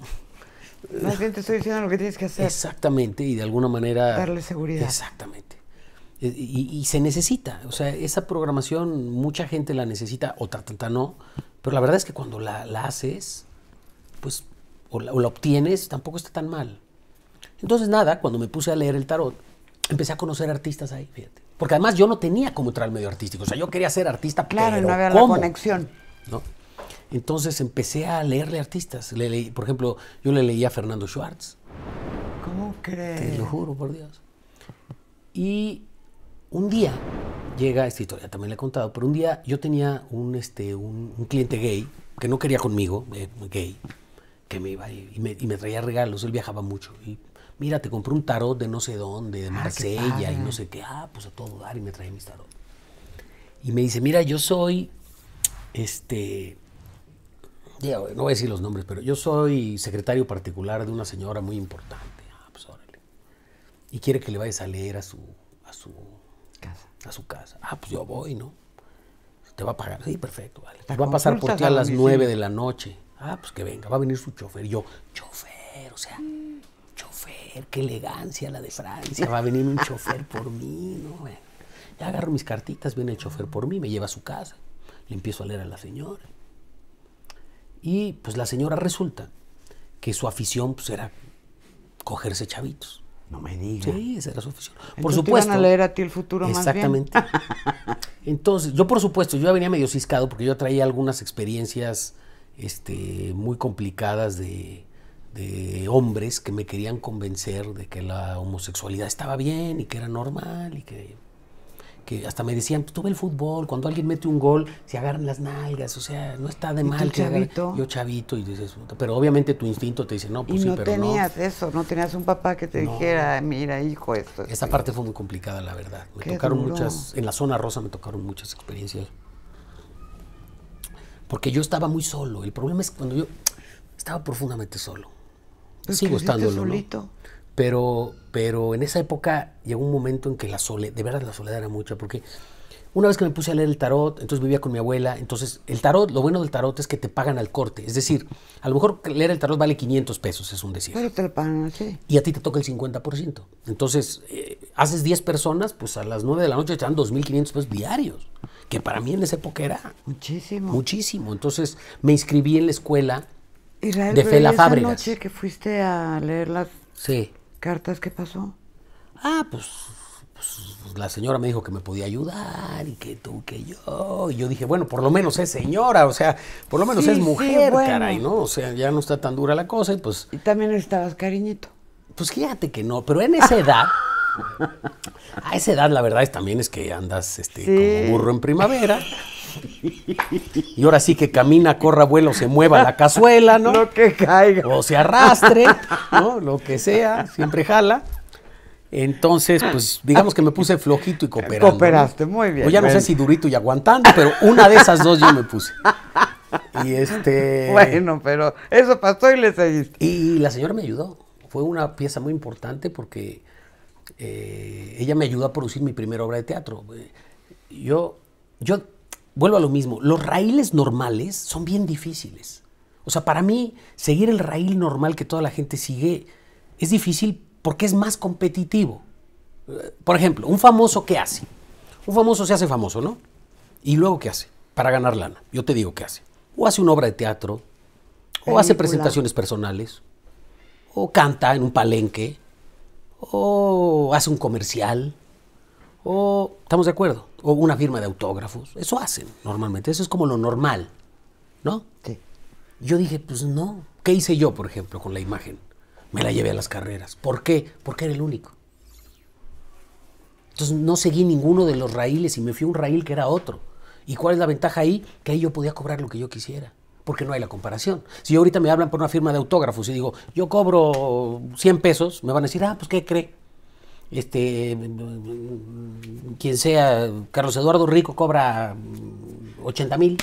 La gente estoy diciendo lo que tienes que hacer. Exactamente, y de alguna manera... Darle seguridad. Exactamente. E, y, se necesita, o sea, esa programación mucha gente la necesita, otra tanta no, pero la verdad es que cuando la, haces, pues, o la obtienes, tampoco está tan mal. Entonces, nada, cuando me puse a leer el tarot, empecé a conocer artistas ahí, fíjate. Porque además yo no tenía como entrar al medio artístico. O sea, yo quería ser artista, claro, no había la conexión. Entonces empecé a leerle artistas. Le leí, por ejemplo, yo le leía a Fernando Schwartz. ¿Cómo crees? Te lo juro, por Dios. Y un día llega, esta historia también le he contado, pero un día yo tenía un, este, un, cliente gay que no quería conmigo, eh, gay, que me iba y, me, traía regalos. Él viajaba mucho y mira, te compré un tarot de no sé dónde, de ah, Marsella y no sé qué, ah, pues a todo dar y me trae mis tarot. Y me dice, mira, yo soy, este, no voy a decir los nombres, pero yo soy secretario particular de una señora muy importante. Ah, pues órale. Y quiere que le vayas a leer a su, a su casa. A su casa. Ah, pues yo voy, ¿no? Te va a pagar. Sí, perfecto, vale. va a pasar por ti a las nueve de la noche. Ah, pues que venga, va a venir su chofer. Y yo, chofer, o sea, qué elegancia la de Francia, va a venir un chofer por mí, ¿no? ya agarro mis cartitas, viene el chofer por mí, me lleva a su casa, le empiezo a leer a la señora. Y pues la señora resulta que su afición pues, era cogerse chavitos. No me digas. Sí, esa era su afición. por supuesto. Te a leer a ti el futuro más Exactamente. Entonces, yo por supuesto, yo ya venía medio ciscado porque yo traía algunas experiencias este, muy complicadas de, de hombres que me querían convencer de que la homosexualidad estaba bien y que era normal y que, que hasta me decían, pues tú ve el fútbol, cuando alguien mete un gol se agarran las nalgas, o sea, no está de mal que chavito? yo chavito y dices, pero obviamente tu instinto te dice, no, pues y sí, no pero tenías eso, no tenías un papá que te dijera, mira, hijo, esto. Esa parte fue muy complicada, la verdad. Me tocaron muchas, en la zona rosa me tocaron muchas experiencias. Porque yo estaba muy solo. El problema es que cuando yo estaba profundamente solo pero Sigo Pero, pero en esa época llegó un momento en que la soledad, de verdad la soledad era mucha, porque una vez que me puse a leer el tarot, entonces vivía con mi abuela, entonces el tarot, lo bueno del tarot es que te pagan al corte, es decir, a lo mejor leer el tarot vale 500 pesos, es un decir. Pero te lo pagan, sí. Y a ti te toca el 50%. Entonces, eh, haces 10 personas, pues a las 9 de la noche te dan 2.500 pesos diarios, que para mí en esa época era... Muchísimo. Muchísimo. Entonces me inscribí en la escuela de Fela esa la noche que fuiste a leer las cartas, ¿qué pasó? Ah, pues, pues, pues, la señora me dijo que me podía ayudar y que tú, que yo. Y yo dije, bueno, por lo menos es señora, o sea, por lo menos es mujer, caray, ¿no? O sea, ya no está tan dura la cosa y pues... Y también estabas cariñito. Pues fíjate que no, pero en esa edad... a esa edad la verdad es también es que andas este, como burro en primavera. Y ahora sí que camina, corra, vuelo, se mueva la cazuela, ¿no? Lo que caiga. O se arrastre, ¿no? Lo que sea, siempre jala. Entonces, pues digamos que me puse flojito y cooperando. Cooperaste, muy bien. O pues ya no sé si durito y aguantando, pero una de esas dos yo me puse. Y este. Bueno, pero eso pasó y le seguiste. Y la señora me ayudó. Fue una pieza muy importante porque eh, ella me ayudó a producir mi primera obra de teatro. Eh, yo, yo vuelvo a lo mismo, los raíles normales son bien difíciles. O sea, para mí, seguir el raíl normal que toda la gente sigue es difícil porque es más competitivo. Eh, por ejemplo, un famoso, ¿qué hace? Un famoso se hace famoso, ¿no? ¿Y luego qué hace? Para ganar lana. Yo te digo qué hace. O hace una obra de teatro, o hace presentaciones personales, o canta en un palenque, o hace un comercial, o... ¿Estamos de acuerdo? o una firma de autógrafos. Eso hacen normalmente, eso es como lo normal, ¿no? Yo dije, pues no. ¿Qué hice yo, por ejemplo, con la imagen? Me la llevé a las carreras. ¿Por qué? Porque era el único. Entonces no seguí ninguno de los raíles y me fui a un raíl que era otro. ¿Y cuál es la ventaja ahí? Que ahí yo podía cobrar lo que yo quisiera. Porque no hay la comparación. Si ahorita me hablan por una firma de autógrafos y digo, yo cobro 100 pesos, me van a decir, ah, pues ¿qué cree? este, quien sea, Carlos Eduardo Rico cobra 80 mil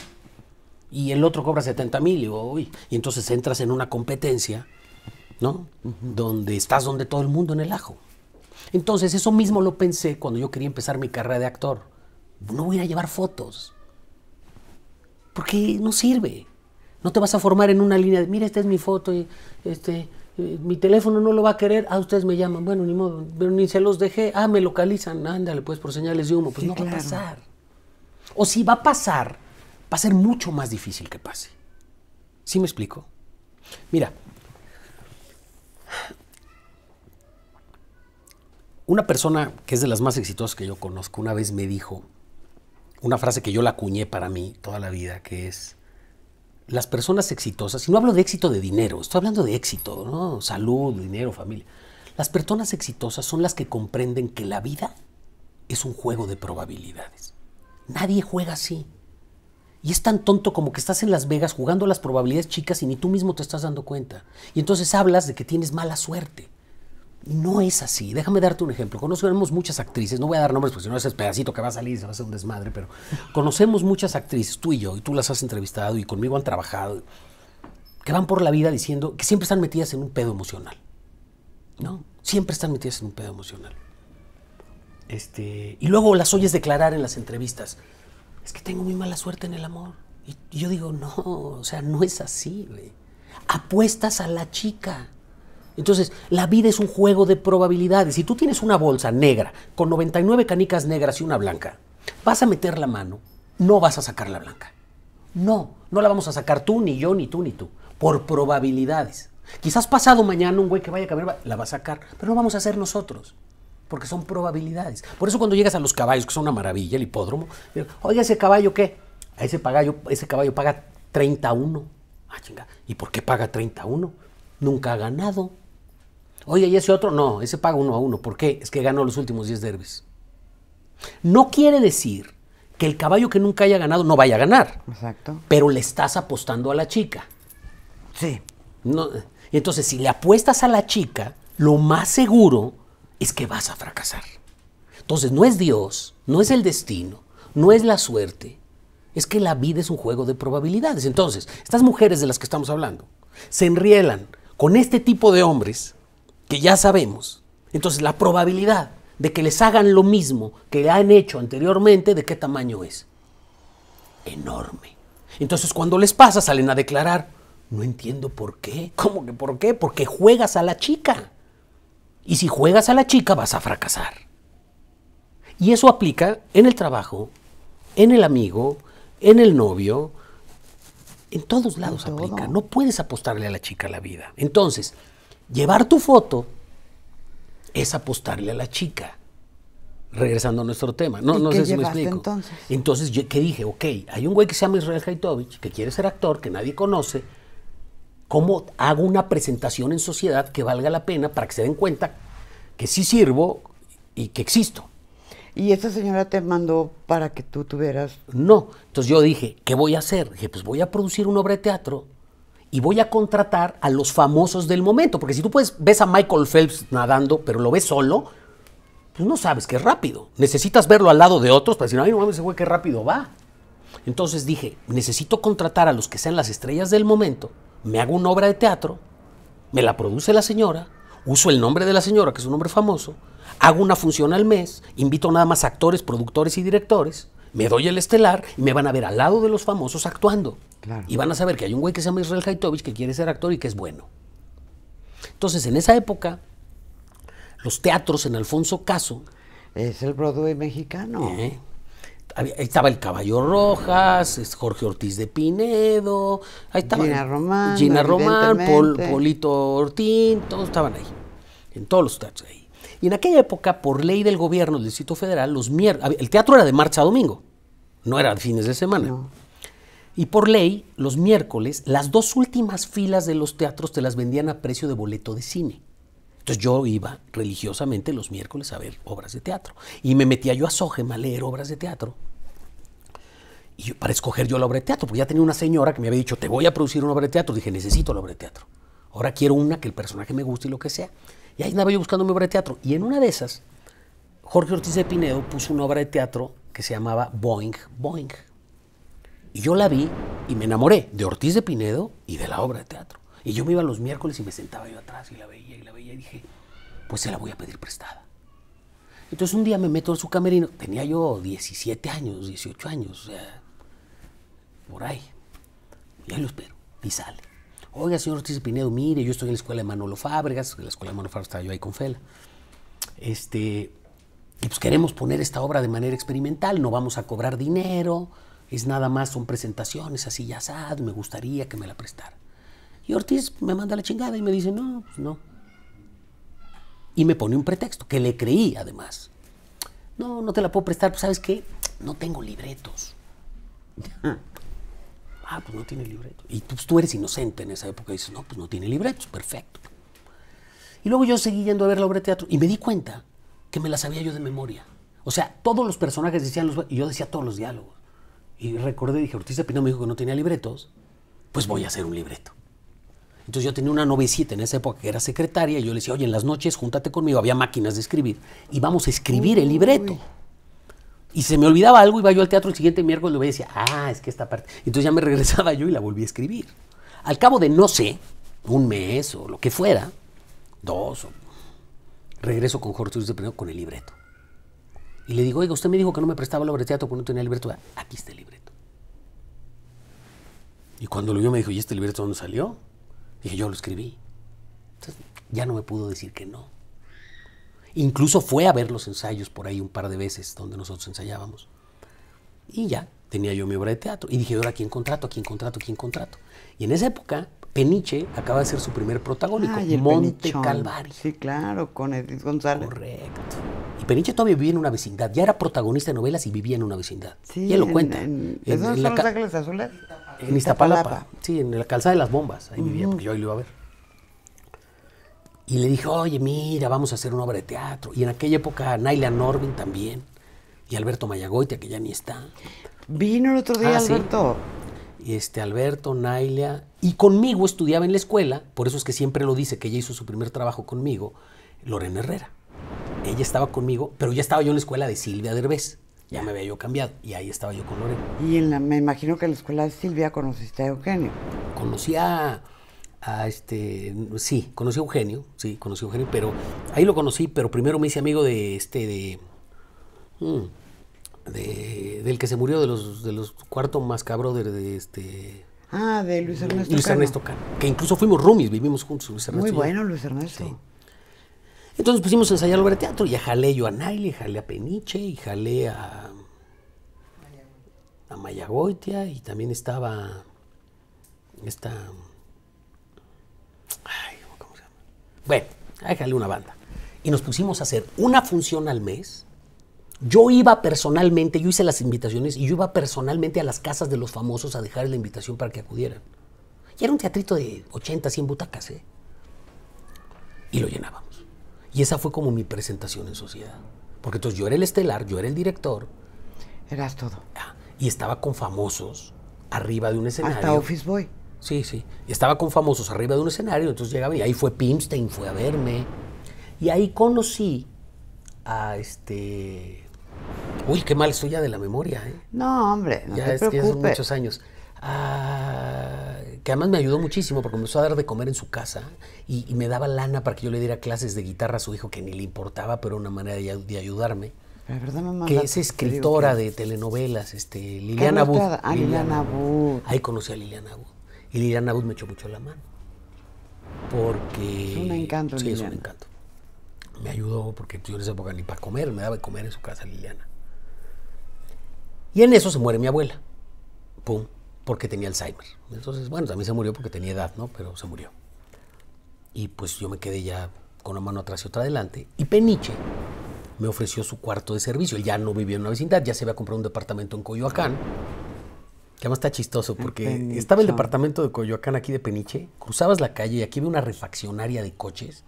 y el otro cobra 70 mil. Y, entonces entras en una competencia, ¿no? Donde estás donde todo el mundo en el ajo. Entonces, eso mismo lo pensé cuando yo quería empezar mi carrera de actor. No voy a llevar fotos. Porque no sirve. No te vas a formar en una línea de, mira, esta es mi foto, y este, eh, mi teléfono no lo va a querer, ah, ustedes me llaman, bueno, ni modo, pero ni se los dejé, ah, me localizan, ándale, pues por señales de humo, pues no va a pasar. O si va a pasar, va a ser mucho más difícil que pase. ¿Sí me explico? Mira, una persona que es de las más exitosas que yo conozco una vez me dijo una frase que yo la acuñé para mí toda la vida, que es, las personas exitosas, y no hablo de éxito de dinero, estoy hablando de éxito, salud, dinero, familia. Las personas exitosas son las que comprenden que la vida es un juego de probabilidades. Nadie juega así. Y es tan tonto como que estás en Las Vegas jugando las probabilidades chicas y ni tú mismo te estás dando cuenta. Y entonces hablas de que tienes mala suerte no es así. Déjame darte un ejemplo. Conocemos muchas actrices, no voy a dar nombres porque si no es pedacito que va a salir, se va a hacer un desmadre, pero conocemos muchas actrices, tú y yo, y tú las has entrevistado y conmigo han trabajado, que van por la vida diciendo que siempre están metidas en un pedo emocional. ¿No? Siempre están metidas en un pedo emocional. Este, y luego las oyes declarar en las entrevistas, es que tengo muy mala suerte en el amor. Y yo digo, no, o sea, no es así, Apuestas a la chica entonces, la vida es un juego de probabilidades. Si tú tienes una bolsa negra con 99 canicas negras y una blanca, vas a meter la mano, no vas a sacar la blanca. No, no la vamos a sacar tú, ni yo, ni tú, ni tú. Por probabilidades. Quizás pasado mañana un güey que vaya a cambiar la va a sacar, pero no vamos a hacer nosotros. Porque son probabilidades. Por eso cuando llegas a los caballos, que son una maravilla, el hipódromo, oye, ese caballo qué? A ese, ese caballo paga 31. Ah, chinga. ¿Y por qué paga 31? Nunca ha ganado. Oye, ¿y ese otro? No, ese paga uno a uno. ¿Por qué? Es que ganó los últimos 10 derbis. No quiere decir que el caballo que nunca haya ganado no vaya a ganar. Exacto. Pero le estás apostando a la chica. Sí. y entonces, si le apuestas a la chica, lo más seguro es que vas a fracasar. Entonces, no es Dios, no es el destino, no es la suerte. Es que la vida es un juego de probabilidades. Entonces, estas mujeres de las que estamos hablando se enrielan con este tipo de hombres que ya sabemos. Entonces, la probabilidad de que les hagan lo mismo que han hecho anteriormente, ¿de qué tamaño es? Enorme. Entonces, cuando les pasa, salen a declarar, no entiendo por qué. ¿Cómo que por qué? Porque juegas a la chica. Y si juegas a la chica, vas a fracasar. Y eso aplica en el trabajo, en el amigo, en el novio, en todos lados aplica. No puedes apostarle a la chica la vida. Entonces, Llevar tu foto es apostarle a la chica. Regresando a nuestro tema. No, sé si me explico. Entonces, entonces dije, ok, hay un güey que se llama Israel Haitovich, que quiere ser actor, que nadie conoce. ¿Cómo hago una presentación en sociedad que valga la pena para que se den cuenta que sí sirvo y que existo? ¿Y esta señora te mandó para que tú tuvieras.? No. Entonces yo dije, ¿qué voy a hacer? Dije, pues voy a producir una obra de teatro y voy a contratar a los famosos del momento. Porque si tú puedes, ves a Michael Phelps nadando, pero lo ves solo, pues no sabes qué rápido. Necesitas verlo al lado de otros para decir, ay, no mames, ese güey qué rápido va. Entonces dije, necesito contratar a los que sean las estrellas del momento, me hago una obra de teatro, me la produce la señora, uso el nombre de la señora, que es un nombre famoso, hago una función al mes, invito nada más actores, productores y directores, me doy el estelar y me van a ver al lado de los famosos actuando. Y van a saber que hay un güey que se llama Israel Haitovich que quiere ser actor y que es bueno. Entonces, en esa época, los teatros en Alfonso Caso. Es el Broadway mexicano. Eh, ahí estaba el Caballo Rojas, Jorge Ortiz de Pinedo, ahí estaba Gina Román, Gina Román Polito Ortín, todos estaban ahí, en todos los teatros ahí. Y en aquella época, por ley del gobierno del Distrito Federal, los el teatro era de marcha a domingo no era fines de semana. Y por ley, los miércoles, las dos últimas filas de los teatros te las vendían a precio de boleto de cine. Entonces yo iba religiosamente los miércoles a ver obras de teatro. Y me metía yo a Sogema a leer obras de teatro. Y para escoger yo la obra de teatro, porque ya tenía una señora que me había dicho, te voy a producir una obra de teatro. Dije, necesito la obra de teatro. Ahora quiero una que el personaje me guste y lo que sea. Y ahí andaba yo buscando mi obra de teatro. Y en una de esas, Jorge Ortiz de Pinedo puso una obra de teatro que se llamaba Boeing, Boeing. Y yo la vi y me enamoré de Ortiz de Pinedo y de la obra de teatro. Y yo me iba los miércoles y me sentaba yo atrás y la veía y la veía y dije, pues se la voy a pedir prestada. Entonces un día me meto en su camerino, tenía yo 17 años, 18 años, o sea, por ahí. Y ahí lo espero, y sale. Oiga, señor Ortiz de Pinedo, mire, yo estoy en la escuela de Manolo Fábregas, en la escuela de Manolo Fábregas estaba yo ahí con Fela. Este, y pues queremos poner esta obra de manera experimental, no vamos a cobrar dinero, es nada más, son presentaciones así ya sad, me gustaría que me la prestara. Y Ortiz me manda la chingada y me dice, no, pues no. Y me pone un pretexto, que le creí además. No, no te la puedo prestar, pues sabes qué, no tengo libretos. ah, pues no tiene libretos. Y tú, pues, tú eres inocente en esa época y dices, no, pues no tiene libretos, perfecto. Y luego yo seguí yendo a ver la obra de teatro y me di cuenta que me las sabía yo de memoria. O sea, todos los personajes decían los... Y yo decía todos los diálogos. Y recordé, dije, Ortiz de Pino me dijo que no tenía libretos, pues voy a hacer un libreto. Entonces yo tenía una novicita en esa época que era secretaria y yo le decía, oye, en las noches júntate conmigo, había máquinas de escribir y vamos a escribir el libreto. Y se me olvidaba algo, iba yo al teatro el siguiente miércoles, le voy a decir, ah, es que esta parte. Entonces ya me regresaba yo y la volví a escribir. Al cabo de no sé, un mes o lo que fuera, dos o regreso con Jorge de con el libreto. Y le digo, oiga, usted me dijo que no me prestaba la obra de teatro porque no tenía el libreto. Aquí está el libreto. Y cuando lo vio me dijo, ¿y este libreto dónde salió? Dije, yo lo escribí. ya no me pudo decir que no. Incluso fue a ver los ensayos por ahí un par de veces donde nosotros ensayábamos. Y ya, tenía yo mi obra de teatro. Y dije, ahora, ¿quién contrato? ¿A quién contrato? ¿A quién contrato? Y en esa época Peniche acaba de ser su primer protagónico, Monte Calvario. Sí, claro, con Edith González. Correcto. Y Peniche todavía vivía en una vecindad, ya era protagonista de novelas y vivía en una vecindad. y él lo cuenta. En, Azules? En Iztapalapa. Sí, en la calzada de las bombas, ahí vivía, porque yo ahí lo iba a ver. Y le dije, oye, mira, vamos a hacer una obra de teatro. Y en aquella época Naila Norvin también, y Alberto Mayagoitia, que ya ni está. Vino el otro día, ah, Alberto este, Alberto, Nailia, y conmigo estudiaba en la escuela, por eso es que siempre lo dice, que ella hizo su primer trabajo conmigo, Lorena Herrera. Ella estaba conmigo, pero ya estaba yo en la escuela de Silvia Derbez. Ya me había yo cambiado y ahí estaba yo con Lorena. Y en la, me imagino que en la escuela de Silvia conociste a Eugenio. Conocí a, este, sí, conocí a Eugenio, sí, conocí a Eugenio, pero ahí lo conocí, pero primero me hice amigo de este, de... Mm, del que se murió de los, de los cuarto más cabros de, este... Ah, de Luis Ernesto Luis Que incluso fuimos roomies, vivimos juntos, Luis Ernesto. Muy bueno, Luis Ernesto. Entonces pusimos a ensayar obra de teatro y jalé yo a Naile, jalé a Peniche y jalé a, a Mayagoitia y también estaba esta... Bueno, ahí jalé una banda. Y nos pusimos a hacer una función al mes yo iba personalmente, yo hice las invitaciones y yo iba personalmente a las casas de los famosos a dejar la invitación para que acudieran. Y era un teatrito de 80, 100 butacas, ¿eh? Y lo llenábamos. Y esa fue como mi presentación en sociedad. Porque entonces yo era el estelar, yo era el director. Eras todo. Ah, y estaba con famosos arriba de un escenario. Hasta Office Boy. Sí, sí. Y estaba con famosos arriba de un escenario, entonces llegaba y ahí fue Pimstein, fue a verme. Y ahí conocí a este Uy, qué mal estoy ya de la memoria, ¿eh? No, hombre, no ya son muchos años. Ah, que además me ayudó muchísimo porque me empezó a dar de comer en su casa y, me daba lana para que yo le diera clases de guitarra a su hijo que ni le importaba, pero una manera de, ayudarme. que es escritora de telenovelas, este, Liliana Wood. Ahí conocí a Liliana Wood. Y Liliana Wood me echó mucho la mano. Porque. Es un encanto, es un encanto me ayudó porque yo en esa época ni para comer, me daba de comer en su casa Liliana. Y en eso se muere mi abuela. Pum, porque tenía Alzheimer. Entonces, bueno, a mí se murió porque tenía edad, ¿no? Pero se murió. Y pues yo me quedé ya con una mano atrás y otra adelante. Y Peniche me ofreció su cuarto de servicio. Él ya no vivía en una vecindad, ya se había comprado un departamento en Coyoacán. Que además está chistoso porque estaba el departamento de Coyoacán aquí de Peniche, cruzabas la calle y aquí había una refaccionaria de coches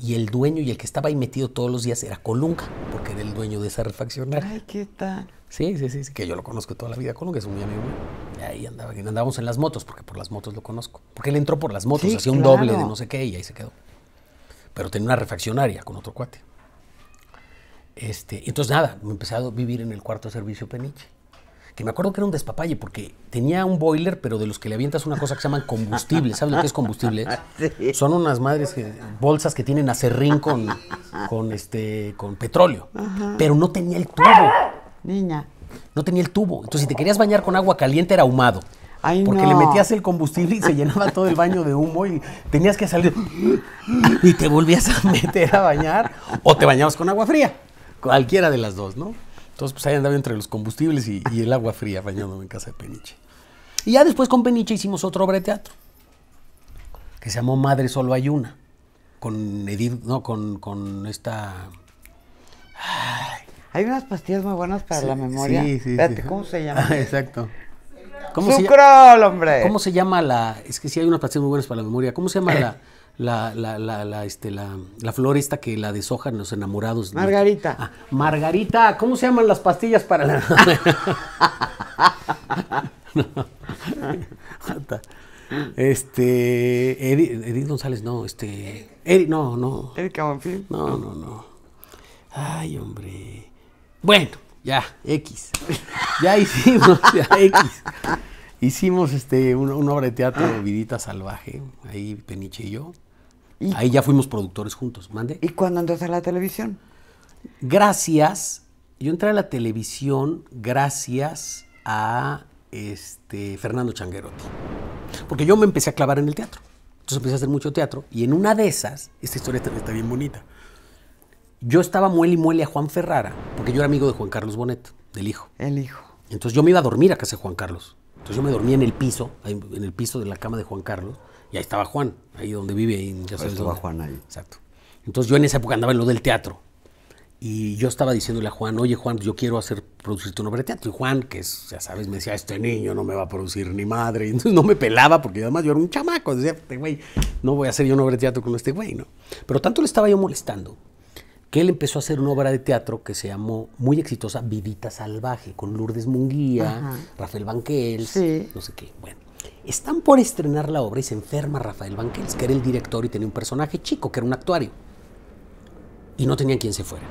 y el dueño y el que estaba ahí metido todos los días era Colunga, porque era el dueño de esa refaccionaria. Ay, qué tal. Sí, sí, sí, que yo lo conozco toda la vida. Colunga es un amigo mío. Y ahí andaba, andábamos en las motos, porque por las motos lo conozco. Porque él entró por las motos, hacía un doble de no sé qué y ahí se quedó. Pero tenía una refaccionaria con otro cuate. Este, entonces nada, me empecé a vivir en el cuarto servicio Peniche que me acuerdo que era un despapalle porque tenía un boiler, pero de los que le avientas una cosa que se llaman combustible. ¿Sabes lo que es combustible? Son unas madres, bolsas que tienen acerrín con, con, este, con petróleo. Pero no tenía el tubo. Niña. No tenía el tubo. Entonces, si te querías bañar con agua caliente, era ahumado. porque le metías el combustible y se llenaba todo el baño de humo y tenías que salir y te volvías a meter a bañar o te bañabas con agua fría. Cualquiera de las dos, ¿no? Entonces, pues ahí andaba entre los combustibles y, el agua fría bañándome en casa de Peniche. Y ya después con Peniche hicimos otro obra de teatro, que se llamó Madre Solo Hay Una, con Edith, no, con, esta... Hay unas pastillas muy buenas para la memoria. Sí, sí, Espérate, ¿cómo se llama? exacto. ¿Cómo se hombre. ¿Cómo se llama la...? Es que sí hay unas pastillas muy buenas para la memoria. ¿Cómo se llama la...? la, la, la, este, la, la flor que la deshojan los enamorados. Margarita. Ah, Margarita, ¿cómo se llaman las pastillas para la... Este. Edith, González, no, este. no, no. No, no, no. Ay, hombre. Bueno, ya, X. Ya hicimos, X. Hicimos este, un obra de teatro, ah. Vidita Salvaje, ahí Peniche y yo. Ahí ya fuimos productores juntos. ¿Mande? ¿Y cuándo entras a la televisión? Gracias. Yo entré a la televisión gracias a este, Fernando Changuerotti. Porque yo me empecé a clavar en el teatro. Entonces empecé a hacer mucho teatro. Y en una de esas, esta historia también está bien bonita. Yo estaba muele y muele a Juan Ferrara, porque yo era amigo de Juan Carlos Bonet, del hijo. El hijo. Entonces yo me iba a dormir a casa de Juan Carlos. Entonces yo me dormía en el piso, en el piso de la cama de Juan Carlos. Y ahí estaba Juan, ahí donde vive. estaba Juan ahí. Exacto. Entonces yo en esa época andaba en lo del teatro. Y yo estaba diciéndole a Juan, oye Juan, yo quiero hacer producirte una obra de teatro. Y Juan, que ya sabes, me decía, este niño no me va a producir ni madre. entonces no me pelaba porque además yo era un chamaco. Decía, este güey, no voy a hacer yo una obra de teatro con este güey, ¿no? Pero tanto le estaba yo molestando que él empezó a hacer una obra de teatro que se llamó muy exitosa Vivita Salvaje, con Lourdes Munguía, Rafael Banquels, no sé qué. Bueno. Están por estrenar la obra y se enferma Rafael Banquels, que era el director y tenía un personaje chico, que era un actuario. Y no tenían quien se fuera.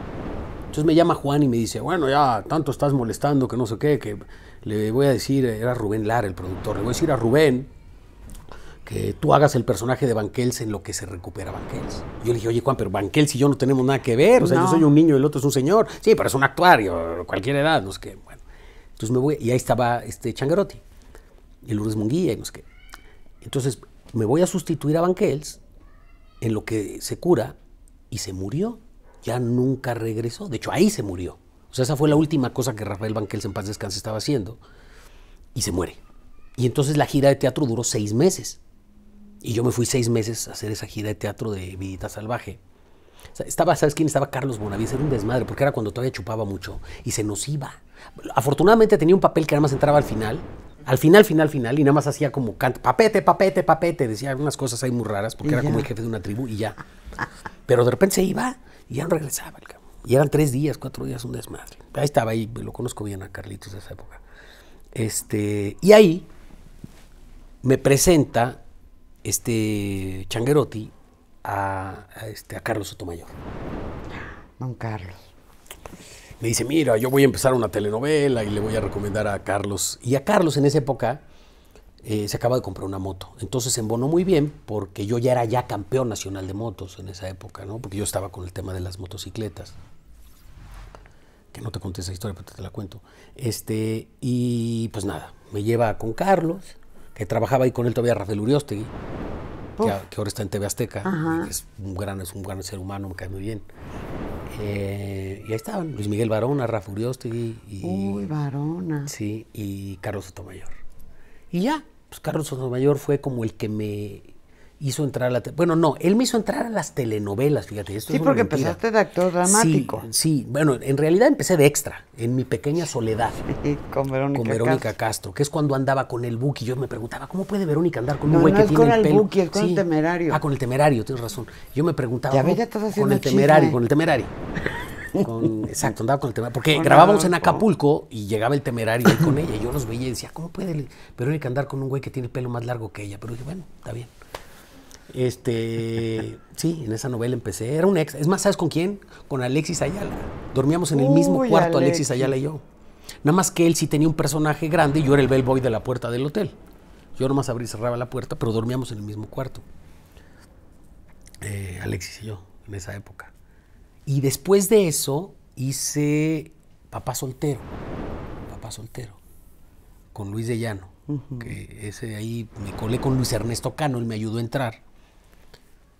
Entonces me llama Juan y me dice, bueno, ya tanto estás molestando que no sé qué, que le voy a decir, era Rubén Lara el productor, le voy a decir a Rubén que tú hagas el personaje de Banquels en lo que se recupera Banquels. Yo le dije, oye Juan, pero Banquels y yo no tenemos nada que ver, o sea, yo soy un niño y el otro es un señor. Sí, pero es un actuario, cualquier edad, no sé Bueno, entonces me voy, y ahí estaba este Changarotti y Lourdes Munguía y no Entonces me voy a sustituir a Banquels en lo que se cura y se murió. Ya nunca regresó. De hecho, ahí se murió. O sea, esa fue la última cosa que Rafael Banquels en paz descanse estaba haciendo y se muere. Y entonces la gira de teatro duró seis meses. Y yo me fui seis meses a hacer esa gira de teatro de Vidita Salvaje. O sea, estaba, ¿sabes quién estaba? Carlos Bonavides, era un desmadre, porque era cuando todavía chupaba mucho y se nos iba. Afortunadamente tenía un papel que nada más entraba al final, al final, final, final, y nada más hacía como canto, papete, papete, papete, decía algunas cosas ahí muy raras, porque era como el jefe de una tribu y ya. Pero de repente se iba y ya no regresaba el cabrón. Y eran tres días, cuatro días, un desmadre. Ahí estaba, ahí lo conozco bien a Carlitos de esa época. Este, y ahí me presenta este Changuerotti a, este, a Carlos Sotomayor. Don Carlos me dice, mira, yo voy a empezar una telenovela y le voy a recomendar a Carlos. Y a Carlos en esa época eh, se acaba de comprar una moto. Entonces se embonó muy bien porque yo ya era ya campeón nacional de motos en esa época, ¿no? Porque yo estaba con el tema de las motocicletas. Que no te conté esa historia, pero te la cuento. Este, y pues nada, me lleva con Carlos, que trabajaba ahí con él todavía Rafael Uriostegui que, ahora está en TV Azteca, es un gran, es un gran ser humano, me cae muy bien. Eh, y ahí estaban Luis Miguel Barona, Rafa Uriostegui y, Uy, Varona. Sí, y Carlos Sotomayor. Y ya, pues Carlos Sotomayor fue como el que me hizo entrar a Bueno, no, él me hizo entrar a las telenovelas, fíjate. sí, porque empezaste de actor dramático. Sí, bueno, en realidad empecé de extra, en mi pequeña soledad. con Verónica, Castro. que es cuando andaba con el Buki. Yo me preguntaba, ¿cómo puede Verónica andar con un güey que tiene con el, pelo? es con temerario. Ah, con el temerario, tienes razón. Yo me preguntaba... con el temerario, con el temerario. Con, exacto, andaba con el temerario. Porque grabábamos en Acapulco y llegaba el temerario con ella. Y yo los veía y decía, ¿cómo puede Verónica andar con un güey que tiene pelo más largo que ella? Pero dije, bueno, está bien. Este, sí, en esa novela empecé. Era un ex. Es más, ¿sabes con quién? Con Alexis Ayala. Dormíamos en el mismo cuarto, Alexis. Ayala y yo. Nada más que él sí tenía un personaje grande y yo era el bellboy de la puerta del hotel. Yo nomás abrí y cerraba la puerta, pero dormíamos en el mismo cuarto. Eh, Alexis y yo, en esa época. Y después de eso hice Papá Soltero. Papá Soltero. Con Luis de Llano. que ese ahí me colé con Luis Ernesto Cano, él me ayudó a entrar.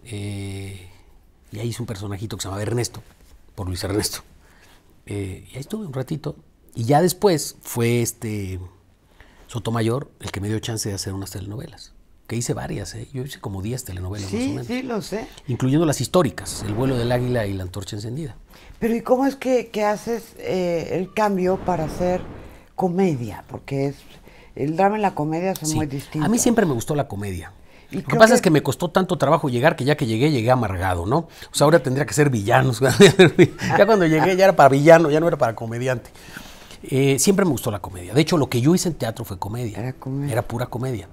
Eh, y ahí hice un personajito que se llama Ernesto, por Luis Ernesto. Eh, y ahí estuve un ratito. Y ya después fue este Sotomayor el que me dio chance de hacer unas telenovelas. Que hice varias, ¿eh? yo hice como 10 telenovelas. Sí, más o menos, sí, lo sé. Incluyendo las históricas, El vuelo del águila y La antorcha encendida. Pero ¿y cómo es que, haces el cambio para hacer comedia? Porque es el drama y la comedia son muy distintos. A mí siempre me gustó la comedia. Lo que pasa es que me costó tanto trabajo llegar que ya que llegué, llegué amargado, ¿no? O sea, ahora tendría que ser villano. ya cuando llegué ya era para villano, ya no era para comediante. Eh, siempre me gustó la comedia. De hecho, lo que yo hice en teatro fue comedia. Era, pura comedia.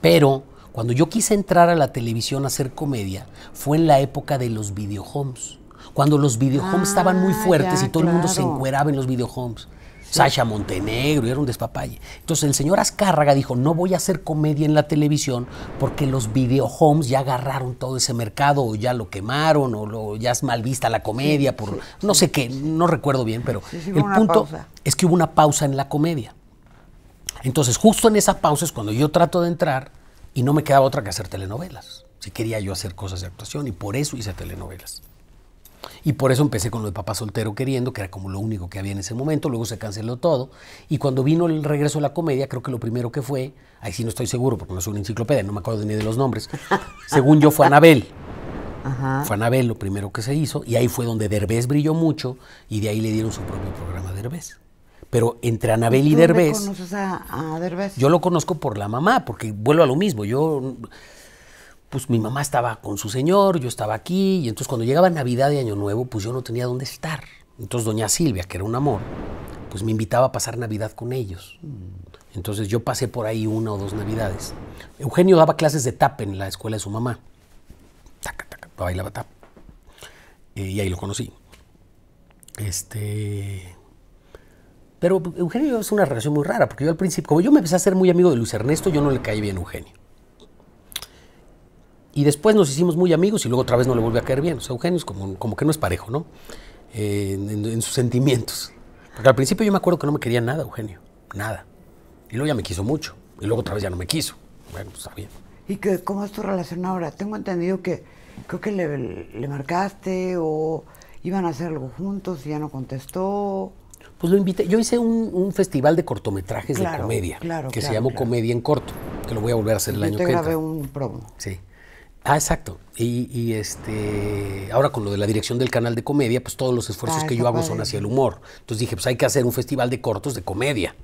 Pero cuando yo quise entrar a la televisión a hacer comedia, fue en la época de los videohomes. Cuando los videohomes ah, estaban muy fuertes y todo el mundo se encueraba en los videohomes. Sasha Montenegro, y era un despapalle. Entonces el señor Azcárraga dijo, no voy a hacer comedia en la televisión porque los videohomes ya agarraron todo ese mercado o ya lo quemaron o ya es mal vista la comedia por no sé qué, no recuerdo bien, pero el punto es que hubo una pausa en la comedia. Entonces justo en esa pausa es cuando yo trato de entrar y no me quedaba otra que hacer telenovelas. Si quería yo hacer cosas de actuación y por eso hice telenovelas. Y por eso empecé con lo de papá soltero queriendo, que era como lo único que había en ese momento, luego se canceló todo. Y cuando vino el regreso a la comedia, creo que lo primero que fue, ahí sí no estoy seguro porque no soy una enciclopedia, no me acuerdo ni de los nombres, según yo fue Anabel. Fue Anabel lo primero que se hizo y ahí fue donde Derbez brilló mucho y de ahí le dieron su propio programa a Derbez. Pero entre Anabel y, derbés ¿Conoces a, a Derbez? Yo lo conozco por la mamá, porque vuelvo a lo mismo. Yo pues mi mamá estaba con su señor, yo estaba aquí, y entonces cuando llegaba Navidad y Año Nuevo, pues yo no tenía dónde estar. Entonces doña Silvia, que era un amor, pues me invitaba a pasar Navidad con ellos. Entonces yo pasé por ahí una o dos Navidades. Eugenio daba clases de tap en la escuela de su mamá. Taca, taca, bailaba tap. Eh, y ahí lo conocí. Este... Pero Eugenio es una relación muy rara, porque yo al principio, como yo me empecé a ser muy amigo de Luis Ernesto, yo no le caí bien a Eugenio. Y después nos hicimos muy amigos y luego otra vez no le volvió a caer bien. O sea, Eugenio es como, que no es parejo, ¿no? Eh, en, sus sentimientos. Porque al principio yo me acuerdo que no me quería nada, Eugenio. Nada. Y luego ya me quiso mucho. Y luego otra vez ya no me quiso. Bueno, pues está bien. ¿Y que, cómo es tu relación ahora? Tengo entendido que creo que le, marcaste o iban a hacer algo juntos y ya no contestó. Pues lo invité. Yo hice un, festival de cortometrajes de comedia claro, que se llamó Comedia en Corto, que lo voy a volver a hacer el año que grabé un promo. Sí. Ah, exacto. Y, este, ahora con lo de la dirección del canal de comedia, pues todos los esfuerzos ah, que yo hago son hacia el humor. Entonces dije, pues hay que hacer un festival de cortos de comedia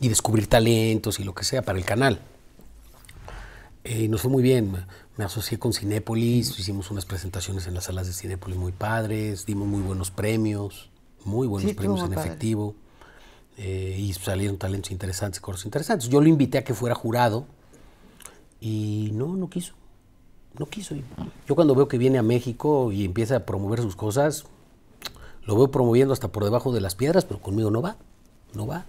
y descubrir talentos y lo que sea para el canal. Y eh, nos fue muy bien. Me asocié con Cinépolis, hicimos unas presentaciones en las salas de Cinépolis muy padres, dimos muy buenos premios, muy buenos premios en efectivo. Eh, y salieron talentos interesantes, cortos interesantes. Yo lo invité a que fuera jurado y no, no quiso no quiso ir. Yo cuando veo que viene a México y empieza a promover sus cosas, lo veo promoviendo hasta por debajo de las piedras, pero conmigo no va, no va.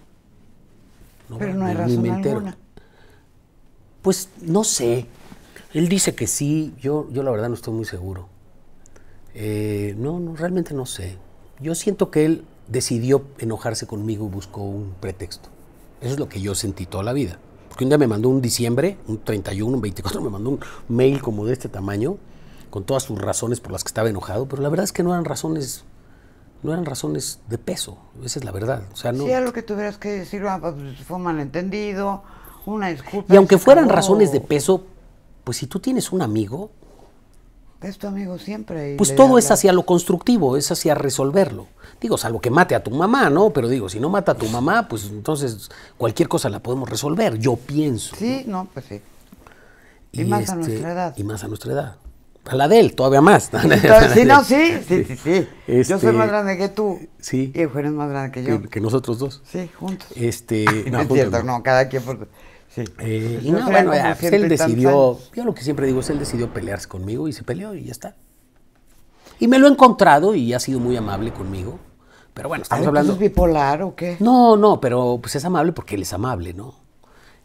No pero va, no hay razón alguna. Pues no sé. Él dice que sí, yo, yo la verdad no estoy muy seguro. Eh, no, no, realmente no sé. Yo siento que él decidió enojarse conmigo y buscó un pretexto. Eso es lo que yo sentí toda la vida. Porque un día me mandó un diciembre, un 31, un 24, me mandó un mail como de este tamaño, con todas sus razones por las que estaba enojado, pero la verdad es que no eran razones no eran razones de peso, esa es la verdad. O sea, no... Si a lo que tuvieras que decir ah, pues, fue malentendido, una disculpa. Y aunque fueran razones de peso, pues si tú tienes un amigo, es tu amigo siempre. pues todo es hacia lo constructivo, es hacia resolverlo. Digo, salvo que mate a tu mamá, ¿no? Pero digo, si no mata a tu mamá, pues entonces cualquier cosa la podemos resolver, yo pienso. Sí, no, pues sí. Y, más a este, nuestra edad. Y más a nuestra edad. A la de él, todavía más. Entonces, sí, no, sí, sí, sí, sí. yo soy este, más grande que tú. Sí. Y eres más grande que yo. Que, nosotros dos. Sí, juntos. Este, no, no es cierto, no. cada quien por... Eh, y no, bueno, pues, él decidió, yo lo que siempre digo es, él decidió pelearse conmigo y se peleó y ya está. Y me lo he encontrado y ha sido muy amable conmigo. Pero bueno, estamos pues, hablando... ¿Es bipolar o qué? No, no, pero pues es amable porque él es amable, ¿no?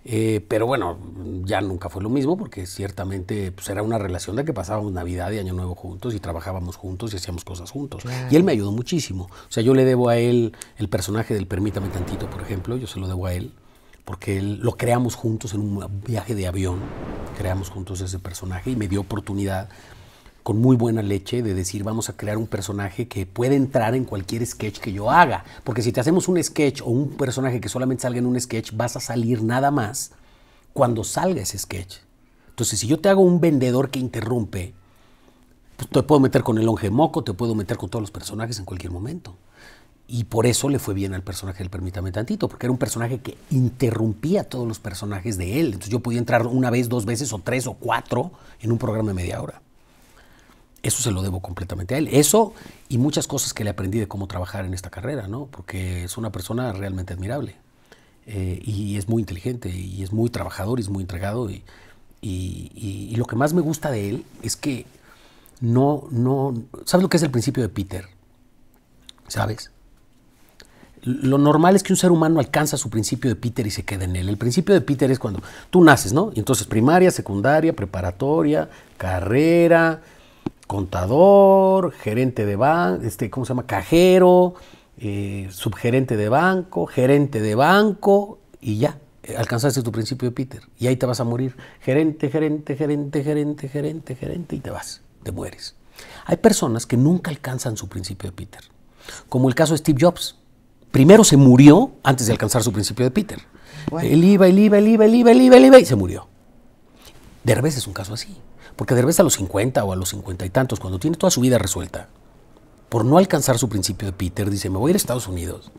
Eh, pero bueno, ya nunca fue lo mismo porque ciertamente pues, era una relación de que pasábamos Navidad y Año Nuevo juntos y trabajábamos juntos y hacíamos cosas juntos. Y él me ayudó muchísimo. O sea, yo le debo a él el personaje del Permítame Tantito, por ejemplo, yo se lo debo a él porque lo creamos juntos en un viaje de avión, creamos juntos ese personaje y me dio oportunidad con muy buena leche de decir vamos a crear un personaje que puede entrar en cualquier sketch que yo haga, porque si te hacemos un sketch o un personaje que solamente salga en un sketch, vas a salir nada más cuando salga ese sketch. Entonces, si yo te hago un vendedor que interrumpe, pues, te puedo meter con el longe moco, te puedo meter con todos los personajes en cualquier momento. Y por eso le fue bien al personaje del Permítame Tantito, porque era un personaje que interrumpía todos los personajes de él. Entonces yo podía entrar una vez, dos veces, o tres, o cuatro en un programa de media hora. Eso se lo debo completamente a él. Eso y muchas cosas que le aprendí de cómo trabajar en esta carrera, ¿no? Porque es una persona realmente admirable. Eh, y es muy inteligente, y es muy trabajador, y es muy entregado. Y, lo que más me gusta de él es que no, no. ¿Sabes lo que es el principio de Peter? ¿Sabes? lo normal es que un ser humano alcanza su principio de Peter y se quede en él. El principio de Peter es cuando tú naces, ¿no? Y entonces primaria, secundaria, preparatoria, carrera, contador, gerente de banco, este, ¿cómo se llama? Cajero, eh, subgerente de banco, gerente de banco y ya. Eh, alcanzaste tu principio de Peter y ahí te vas a morir. Gerente, gerente, gerente, gerente, gerente, gerente y te vas, te mueres. Hay personas que nunca alcanzan su principio de Peter, como el caso de Steve Jobs primero se murió antes de alcanzar su principio de Peter. Él iba, él iba, él iba, él iba, él iba, él y se murió. Derbez es un caso así. Porque Derbez a los 50 o a los 50 y tantos, cuando tiene toda su vida resuelta, por no alcanzar su principio de Peter, dice, me voy a ir a Estados Unidos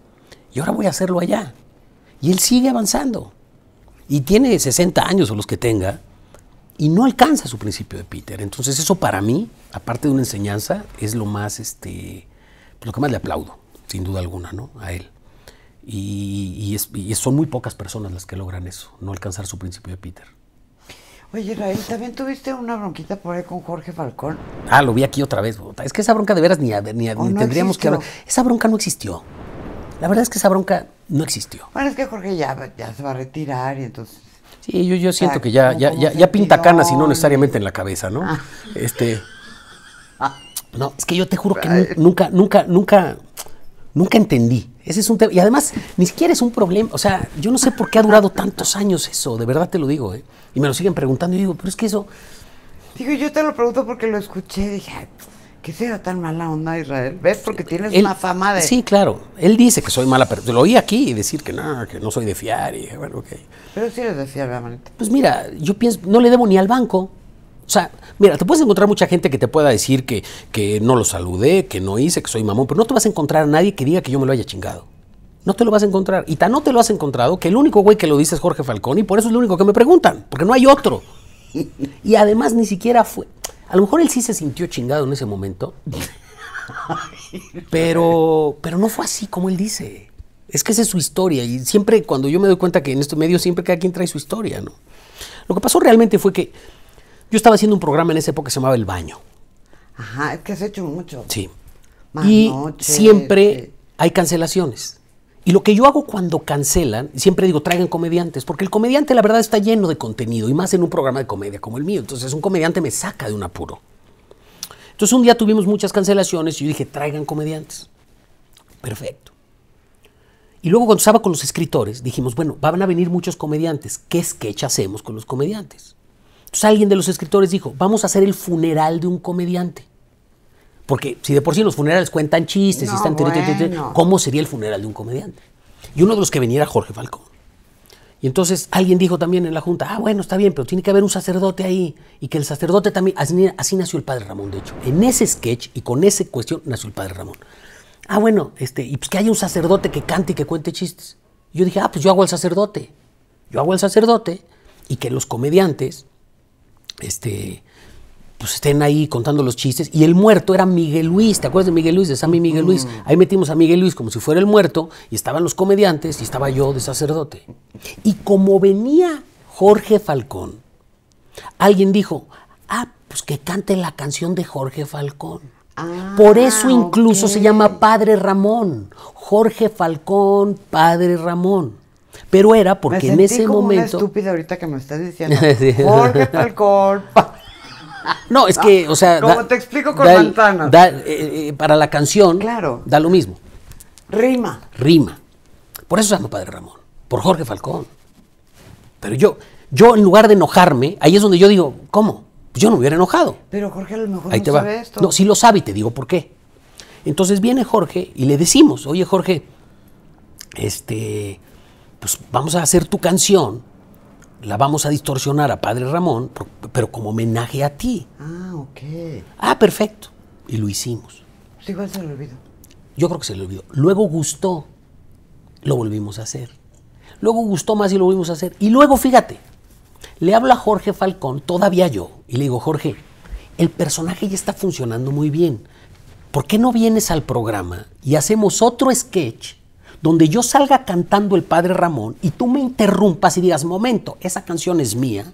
y ahora voy a hacerlo allá. Y él sigue avanzando. Y tiene 60 años o los que tenga y no alcanza su principio de Peter. Entonces eso para mí, aparte de una enseñanza, es lo más, este, lo que más le aplaudo sin duda alguna, ¿no? A él. Y, son muy pocas personas las que logran eso, no alcanzar su principio de Peter. Oye, Israel, también tuviste una bronquita por ahí con Jorge Falcón. Ah, lo vi aquí otra vez. Es que esa bronca de veras ni, ni, oh, tendríamos que hablar. Esa bronca no existió. La verdad es que esa bronca no existió. Bueno, es que Jorge ya, se va a retirar y entonces. Sí, yo, yo siento que ya, ya, pinta canas y no necesariamente en la cabeza, ¿no? Ah. Este. Ah. No, es que yo te juro que nunca, nunca, nunca Nunca entendí. Ese es un tema. Y además, ni siquiera es un problema. O sea, yo no sé por qué ha durado tantos años eso. De verdad te lo digo. ¿eh? Y me lo siguen preguntando. Y digo, pero es que eso. Digo, yo te lo pregunto porque lo escuché. Dije, ¿qué será tan mala onda, Israel? ¿Ves? Porque tienes una fama de. Sí, claro. Él dice que soy mala pero te Lo oí aquí y decir que no, que no soy de fiar. Y bueno, ok. Pero sí eres de fiar, ¿verdad, Pues mira, yo pienso, no le debo ni al banco. O sea, mira, te puedes encontrar mucha gente que te pueda decir que, que no lo saludé, que no hice, que soy mamón, pero no te vas a encontrar a nadie que diga que yo me lo haya chingado. No te lo vas a encontrar. Y tan no te lo has encontrado que el único güey que lo dice es Jorge Falcón y por eso es el único que me preguntan, porque no hay otro. Y además ni siquiera fue. A lo mejor él sí se sintió chingado en ese momento, pero, pero no fue así como él dice. Es que esa es su historia y siempre cuando yo me doy cuenta que en estos medios siempre cada quien trae su historia, ¿no? Lo que pasó realmente fue que yo estaba haciendo un programa en esa época que se llamaba El Baño. Ajá, es que has hecho mucho. Sí. y siempre hay cancelaciones. Y lo que yo hago cuando cancelan, siempre digo, traigan comediantes, porque el comediante la verdad está lleno de contenido, y más en un programa de comedia como el mío. Entonces un comediante me saca de un apuro. Entonces un día tuvimos muchas cancelaciones y yo dije, traigan comediantes. Perfecto. Y luego cuando estaba con los escritores, dijimos, bueno, van a venir muchos comediantes, ¿qué sketch hacemos con los comediantes? Entonces alguien de los escritores dijo, vamos a hacer el funeral de un comediante. Porque si de por sí los funerales cuentan chistes y están... ¿Cómo sería el funeral de un comediante? Y uno de los que venía era Jorge Falcón. Y entonces alguien dijo también en la Junta, ah, bueno, está bien, pero tiene que haber un sacerdote ahí. Y que el sacerdote también... Así, nació el padre Ramón, de hecho. En ese sketch y con esa cuestión nació el padre Ramón. Ah, bueno, este, y pues que haya un sacerdote que cante y que cuente chistes. yo dije, ah, pues yo hago al sacerdote. Yo hago el sacerdote y que los comediantes este, pues estén ahí contando los chistes. Y el muerto era Miguel Luis, ¿te acuerdas de Miguel Luis? De Sammy Miguel Luis. Mm. Ahí metimos a Miguel Luis como si fuera el muerto, y estaban los comediantes, y estaba yo de sacerdote. Y como venía Jorge Falcón, alguien dijo, ah, pues que cante la canción de Jorge Falcón. Ah, Por eso incluso se llama Padre Ramón, Jorge Falcón, Padre Ramón. Pero era porque me sentí en ese como momento. Una estúpida ahorita que me estás diciendo. Jorge Falcón. No, es que, o sea. Como te explico con da, eh, eh, para la canción. Claro. Da lo mismo. Rima. Rima. Por eso se llama Padre Ramón. Por Jorge Falcón. Pero yo, yo en lugar de enojarme, ahí es donde yo digo, ¿cómo? Pues yo no hubiera enojado. Pero Jorge a lo mejor no sabe esto. No, sí lo sabe y te digo por qué. Entonces viene Jorge y le decimos, oye Jorge, este pues vamos a hacer tu canción, la vamos a distorsionar a Padre Ramón, pero como homenaje a ti. Ah, ok. Ah, perfecto. Y lo hicimos. Pues igual se lo olvidó. Yo creo que se le olvidó. Luego gustó, lo volvimos a hacer. Luego gustó más y lo volvimos a hacer. Y luego, fíjate, le habla Jorge Falcón, todavía yo, y le digo, Jorge, el personaje ya está funcionando muy bien. ¿Por qué no vienes al programa y hacemos otro sketch donde yo salga cantando el Padre Ramón y tú me interrumpas y digas, momento, esa canción es mía,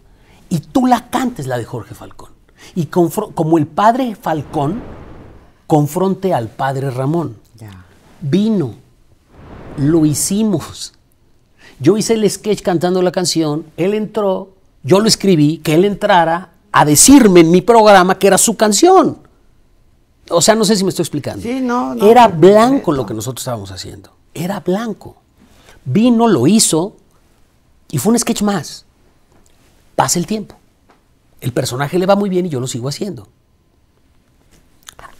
y tú la cantes la de Jorge Falcón. Y como el Padre Falcón confronte al Padre Ramón. Vino, lo hicimos. Yo hice el sketch cantando la canción, él entró, yo lo escribí, que él entrara a decirme en mi programa que era su canción. O sea, no sé si me estoy explicando. era blanco lo que nosotros estábamos haciendo era blanco. Vino, lo hizo y fue un sketch más. Pasa el tiempo. El personaje le va muy bien y yo lo sigo haciendo.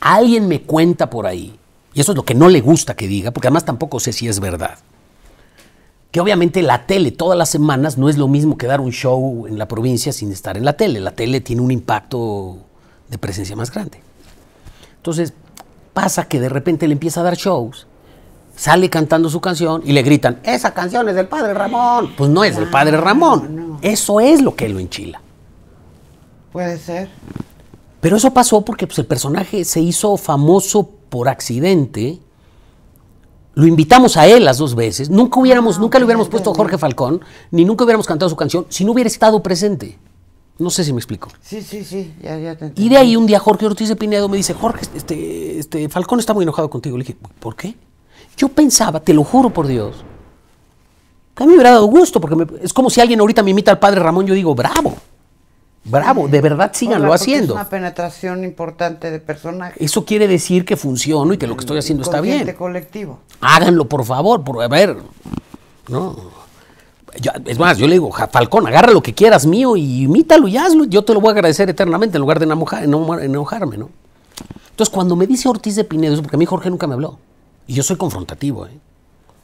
Alguien me cuenta por ahí, y eso es lo que no le gusta que diga, porque además tampoco sé si es verdad, que obviamente la tele todas las semanas no es lo mismo que dar un show en la provincia sin estar en la tele. La tele tiene un impacto de presencia más grande. Entonces, pasa que de repente le empieza a dar shows sale cantando su canción y le gritan, esa canción es del padre Ramón. Pues no es del padre ah, Ramón. Eso es lo que lo enchila. Puede ser. Pero eso pasó porque pues, el personaje se hizo famoso por accidente. Lo invitamos a él las dos veces. Nunca hubiéramos, ah, nunca le hubiéramos puesto a Jorge Falcón, ni nunca hubiéramos cantado su canción, si no hubiera estado presente. No sé si me explico. Sí, sí, sí, Y de ahí un día Jorge Ortiz de Pinedo me dice, Jorge, este, este, Falcón está muy enojado contigo. Le dije, ¿por qué? Yo pensaba, te lo juro por Dios, que a mí me hubiera dado gusto, porque es como si alguien ahorita me imita al padre Ramón, yo digo, bravo, bravo, de verdad síganlo haciendo. Es una penetración importante de personaje. Eso quiere decir que funciono y que lo que estoy haciendo está bien. colectivo. Háganlo, por favor, por, a ver, ¿no? es más, yo le digo, Falcón, agarra lo que quieras mío y imítalo y hazlo. Yo te lo voy a agradecer eternamente en lugar de enojarme, ¿no? Entonces, cuando me dice Ortiz de Pinedo, porque a mí Jorge nunca me habló. Y yo soy confrontativo, ¿eh?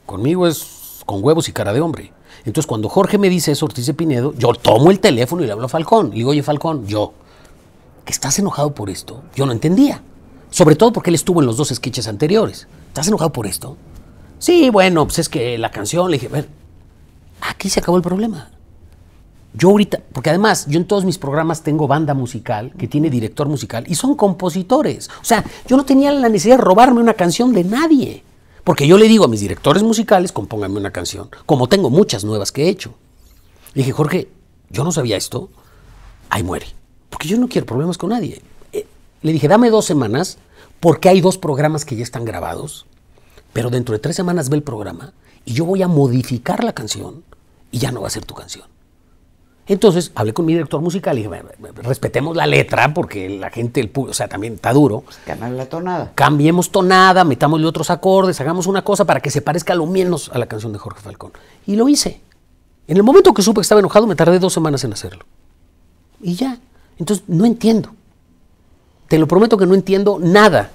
Conmigo es con huevos y cara de hombre. Entonces, cuando Jorge me dice eso, Ortiz de Pinedo, yo tomo el teléfono y le hablo a Falcón. Le digo, oye, Falcón, yo, que estás enojado por esto, yo no entendía. Sobre todo porque él estuvo en los dos sketches anteriores. ¿Estás enojado por esto? Sí, bueno, pues es que la canción, le dije, a ver, aquí se acabó el problema. Yo ahorita, porque además yo en todos mis programas tengo banda musical que tiene director musical y son compositores. O sea, yo no tenía la necesidad de robarme una canción de nadie. Porque yo le digo a mis directores musicales, compónganme una canción, como tengo muchas nuevas que he hecho. Le dije, Jorge, yo no sabía esto, ahí muere. Porque yo no quiero problemas con nadie. Eh, le dije, dame dos semanas, porque hay dos programas que ya están grabados, pero dentro de tres semanas ve el programa y yo voy a modificar la canción y ya no va a ser tu canción. Entonces hablé con mi director musical y dije, respetemos la letra porque la gente, el público, o sea, también está duro. Cambiamos pues la tonada. Cambiemos tonada, metámosle otros acordes, hagamos una cosa para que se parezca lo menos a la canción de Jorge Falcón. Y lo hice. En el momento que supe que estaba enojado, me tardé dos semanas en hacerlo. Y ya. Entonces, no entiendo. Te lo prometo que no entiendo nada.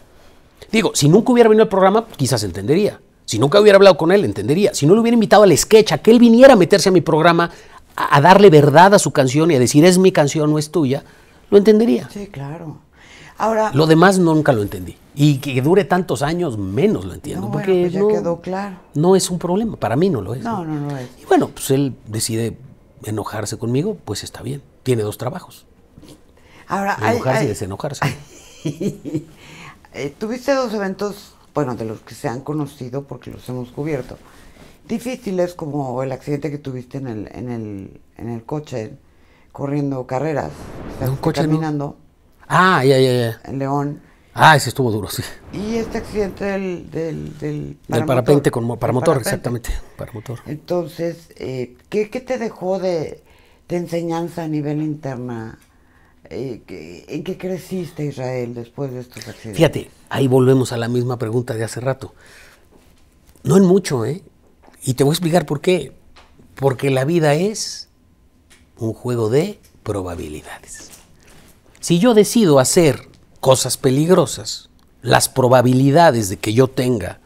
Digo, si nunca hubiera venido al programa, quizás entendería. Si nunca hubiera hablado con él, entendería. Si no lo hubiera invitado al sketch, a que él viniera a meterse a mi programa a darle verdad a su canción y a decir es mi canción, no es tuya, lo entendería. Sí, claro. Ahora, lo demás nunca lo entendí. Y que dure tantos años, menos lo entiendo. No, porque pues ya no, quedó claro. No es un problema, para mí no lo es. No, no, no, es. Y bueno, pues él decide enojarse conmigo, pues está bien. Tiene dos trabajos. Ahora, enojarse y desenojarse. Eh, tuviste dos eventos, bueno, de los que se han conocido porque los hemos cubierto difíciles como el accidente que tuviste en el, en el, en el coche corriendo carreras, ¿En caminando. Ah, ya, ya, ya. En León. Ah, ese estuvo duro, sí. Y este accidente del... Del, del, parapente con exactamente. Entonces, eh, ¿qué, te dejó de, enseñanza a nivel interna? Eh, ¿En qué creciste, Israel, después de estos accidentes? Fíjate, ahí volvemos a la misma pregunta de hace rato. No en mucho, ¿eh? Y te voy a explicar por qué. Porque la vida es un juego de probabilidades. Si yo decido hacer cosas peligrosas, las probabilidades de que yo tenga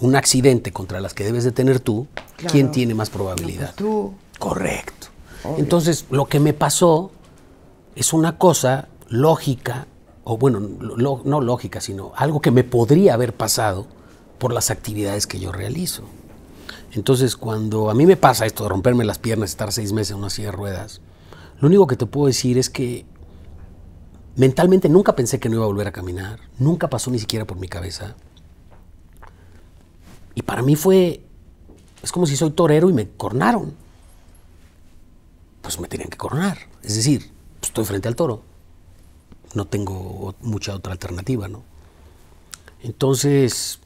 un accidente contra las que debes de tener tú, ¿quién tiene más pues probabilidad? tú. Correcto. Entonces, lo que me pasó es una cosa lógica, o bueno, no lógica, sino algo que me podría haber pasado por las actividades que yo realizo. Entonces, cuando a mí me pasa esto de romperme las piernas, estar seis meses en una silla de ruedas, lo único que te puedo decir es que mentalmente nunca pensé que no iba a volver a caminar, nunca pasó ni siquiera por mi cabeza. Y para mí fue, es como si soy torero y me coronaron. Pues me tenían que coronar. Es decir, pues, estoy frente al toro. No tengo mucha otra alternativa, ¿no? Entonces,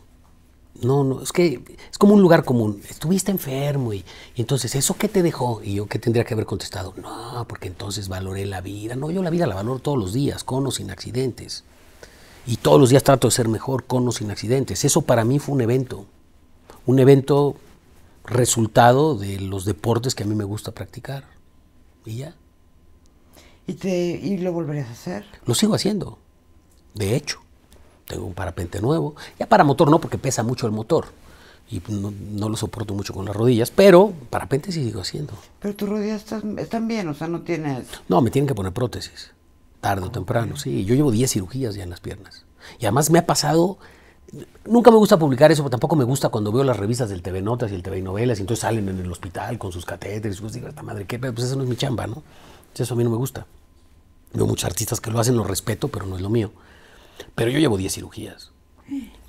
no, no, es que es como un lugar común. Estuviste enfermo y, entonces, ¿eso qué te dejó? Y yo, ¿qué tendría que haber contestado? No, porque entonces valoré la vida. No, yo la vida la valoro todos los días, con o sin accidentes. Y todos los días trato de ser mejor, con o sin accidentes. Eso para mí fue un evento. Un evento resultado de los deportes que a mí me gusta practicar. Y ya. ¿Y, te, y lo volverías a hacer? Lo sigo haciendo. De hecho tengo un parapente nuevo. Ya para motor no, porque pesa mucho el motor. Y no, lo soporto mucho con las rodillas, pero parapente sí sigo haciendo. Pero tus rodillas están, están bien, o sea, no tienes... No, me tienen que poner prótesis, tarde o temprano, sí. Yo llevo 10 cirugías ya en las piernas. Y además me ha pasado... Nunca me gusta publicar eso, pero tampoco me gusta cuando veo las revistas del TV Notas y el TV Novelas y entonces salen en el hospital con sus catéteres y digo, esta madre, ¿qué? Pues eso no es mi chamba, ¿no? Eso a mí no me gusta. Veo muchos artistas que lo hacen, lo respeto, pero no es lo mío. Pero yo llevo 10 cirugías.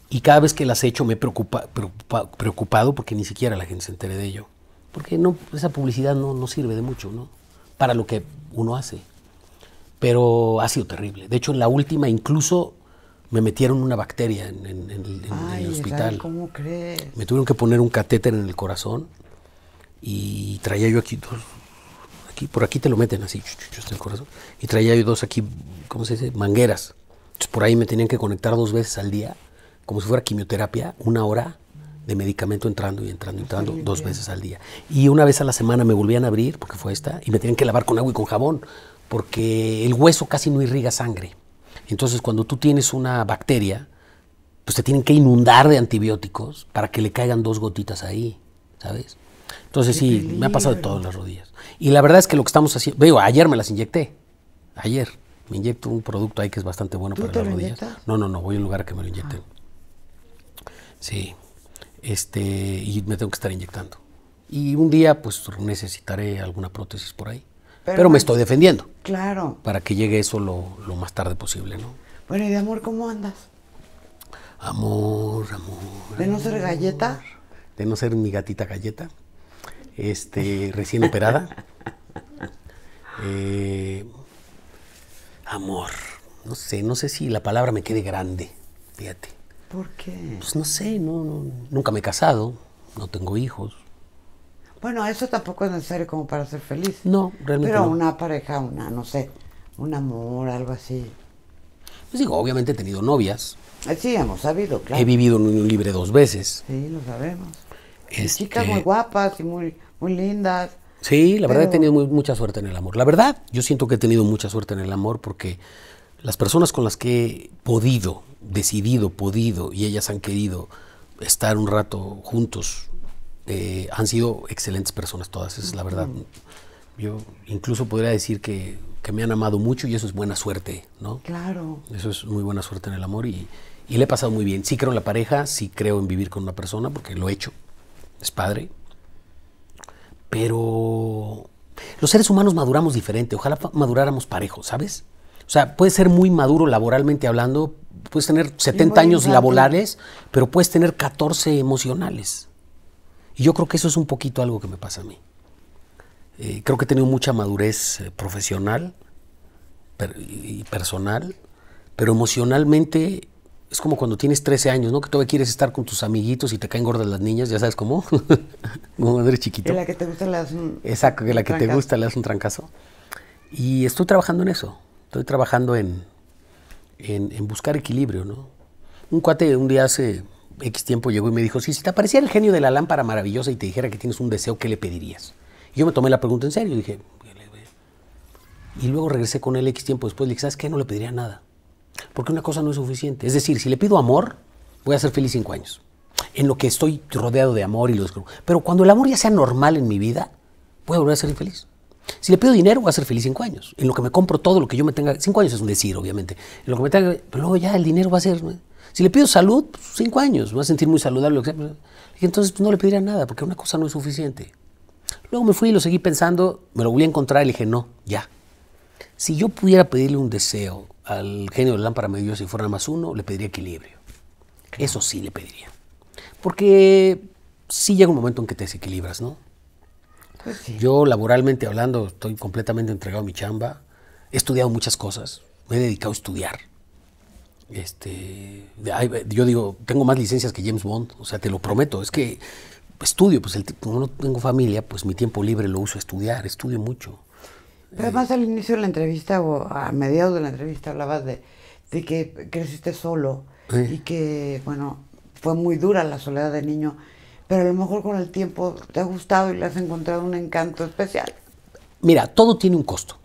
Y cada vez que las he hecho me he preocupa, preocupado porque ni siquiera la gente se entere de ello. Porque no, esa publicidad no, sirve de mucho, ¿no? Para lo que uno hace. Pero ha sido terrible. De hecho, en la última incluso me metieron una bacteria en, el hospital. ¿Cómo crees? Me tuvieron que poner un catéter en el corazón y traía yo aquí dos, aquí por aquí te lo meten así, el corazón. Y traía yo dos aquí, ¿cómo se dice? Mangueras por ahí me tenían que conectar dos veces al día, como si fuera quimioterapia, una hora de medicamento entrando y entrando y entrando dos veces al día. Y una vez a la semana me volvían a abrir, porque fue esta, y me tenían que lavar con agua y con jabón, porque el hueso casi no irriga sangre. Entonces, cuando tú tienes una bacteria, pues te tienen que inundar de antibióticos para que le caigan dos gotitas ahí, ¿sabes? Entonces sí, me ha pasado de todas las rodillas. Y la verdad es que lo que estamos haciendo, Digo, ayer me las inyecté, ayer, me inyecto un producto ahí que es bastante bueno para te las No, no, no, voy a un lugar a que me lo inyecten. Ah. Sí. Este, y me tengo que estar inyectando. Y un día pues necesitaré alguna prótesis por ahí. Pero, me estoy defendiendo. Claro. Para que llegue eso lo, más tarde posible, ¿no? Bueno, y de amor, ¿cómo andas? Amor, amor. ¿De no ser galleta? De no ser mi gatita galleta. Este, recién operada. Eh, amor. No sé, no sé si la palabra me quede grande, fíjate. ¿Por qué? Pues no sé, no, nunca me he casado, no tengo hijos. Bueno, eso tampoco es necesario como para ser feliz. No, realmente. Pero una pareja, una, no sé, un amor, algo así. Pues digo, obviamente he tenido novias. Eh, sí, hemos sabido, claro. He vivido en un libre dos veces. Sí, lo sabemos. Este, Chicas muy guapas y muy, muy lindas. Sí, la verdad he tenido mucha suerte en el amor. La verdad, yo siento que he tenido mucha suerte en el amor porque las personas con las que he podido, decidido, podido, y ellas han querido estar un rato juntos, eh, han sido excelentes personas todas, esa es la verdad. Yo incluso podría decir que, me han amado mucho y eso es buena suerte, ¿no? Claro. Eso es muy buena suerte en el amor y, y le he pasado muy bien. Sí creo en la pareja, sí creo en vivir con una persona porque lo he hecho, es padre, pero los seres humanos maduramos diferente, ojalá maduráramos parejos, ¿sabes? O sea, puedes ser muy maduro laboralmente hablando, puedes tener 70 años laborales, pero puedes tener 14 emocionales. Y yo creo que eso es un poquito algo que me pasa a mí. Eh, creo que he tenido mucha madurez eh, profesional y personal, pero emocionalmente es como cuando tienes 13 años, ¿no? Que todavía quieres estar con tus amiguitos y te caen gordas las niñas, ya sabes cómo. como eres chiquito. Que la que te gusta le das un Exacto, que la que te gusta le das un trancazo. Y estoy trabajando en eso. Estoy trabajando en, en, buscar equilibrio, ¿no? Un cuate un día hace X tiempo llegó y me dijo, sí, si te aparecía el genio de la lámpara maravillosa y te dijera que tienes un deseo, ¿qué le pedirías? Y yo me tomé la pregunta en serio y dije, y luego regresé con él X tiempo después, le dije, ¿sabes qué? No le pediría nada. Porque una cosa no es suficiente. Es decir, si le pido amor, voy a ser feliz cinco años. En lo que estoy rodeado de amor y los. Pero cuando el amor ya sea normal en mi vida, voy a volver a ser feliz. Si le pido dinero, voy a ser feliz cinco años. En lo que me compro todo lo que yo me tenga. Cinco años es un decir, obviamente. En lo que me tenga. Pero luego ya el dinero va a ser. Si le pido salud, pues, cinco años. Me va a sentir muy saludable. entonces pues, no le pediría nada, porque una cosa no es suficiente. Luego me fui y lo seguí pensando. Me lo volví a encontrar y le dije, no, ya. Si yo pudiera pedirle un deseo al genio de la lámpara medio si fuera más uno, le pediría equilibrio. Eso sí le pediría. Porque sí llega un momento en que te desequilibras, ¿no? Pues yo laboralmente hablando estoy completamente entregado a mi chamba. He estudiado muchas cosas. Me he dedicado a estudiar. Este, yo digo, tengo más licencias que James Bond. O sea, te lo prometo. Es que estudio, pues como no tengo familia, pues mi tiempo libre lo uso a estudiar. Estudio mucho además al inicio de la entrevista o a mediados de la entrevista hablabas de, que creciste solo y que, bueno, fue muy dura la soledad de niño, pero a lo mejor con el tiempo te ha gustado y le has encontrado un encanto especial. Mira, todo tiene un costo,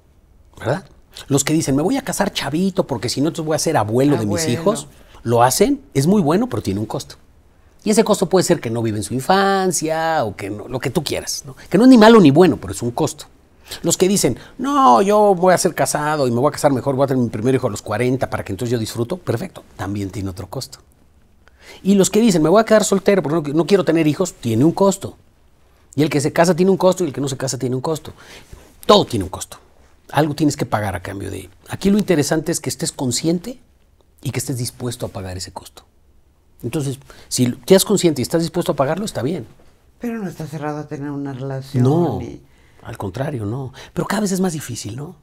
¿verdad? Los que dicen, me voy a casar chavito porque si no te voy a ser abuelo, de mis hijos, lo hacen, es muy bueno, pero tiene un costo. Y ese costo puede ser que no vive en su infancia o que no, lo que tú quieras, ¿no? que no es ni malo ni bueno, pero es un costo. Los que dicen, no, yo voy a ser casado y me voy a casar mejor, voy a tener mi primer hijo a los 40 para que entonces yo disfruto, perfecto, también tiene otro costo. Y los que dicen, me voy a quedar soltero porque no quiero tener hijos, tiene un costo. Y el que se casa tiene un costo y el que no se casa tiene un costo. Todo tiene un costo. Algo tienes que pagar a cambio de Aquí lo interesante es que estés consciente y que estés dispuesto a pagar ese costo. Entonces, si te consciente y estás dispuesto a pagarlo, está bien. Pero no estás cerrado a tener una relación. No. Al contrario, no. Pero cada vez es más difícil, ¿no?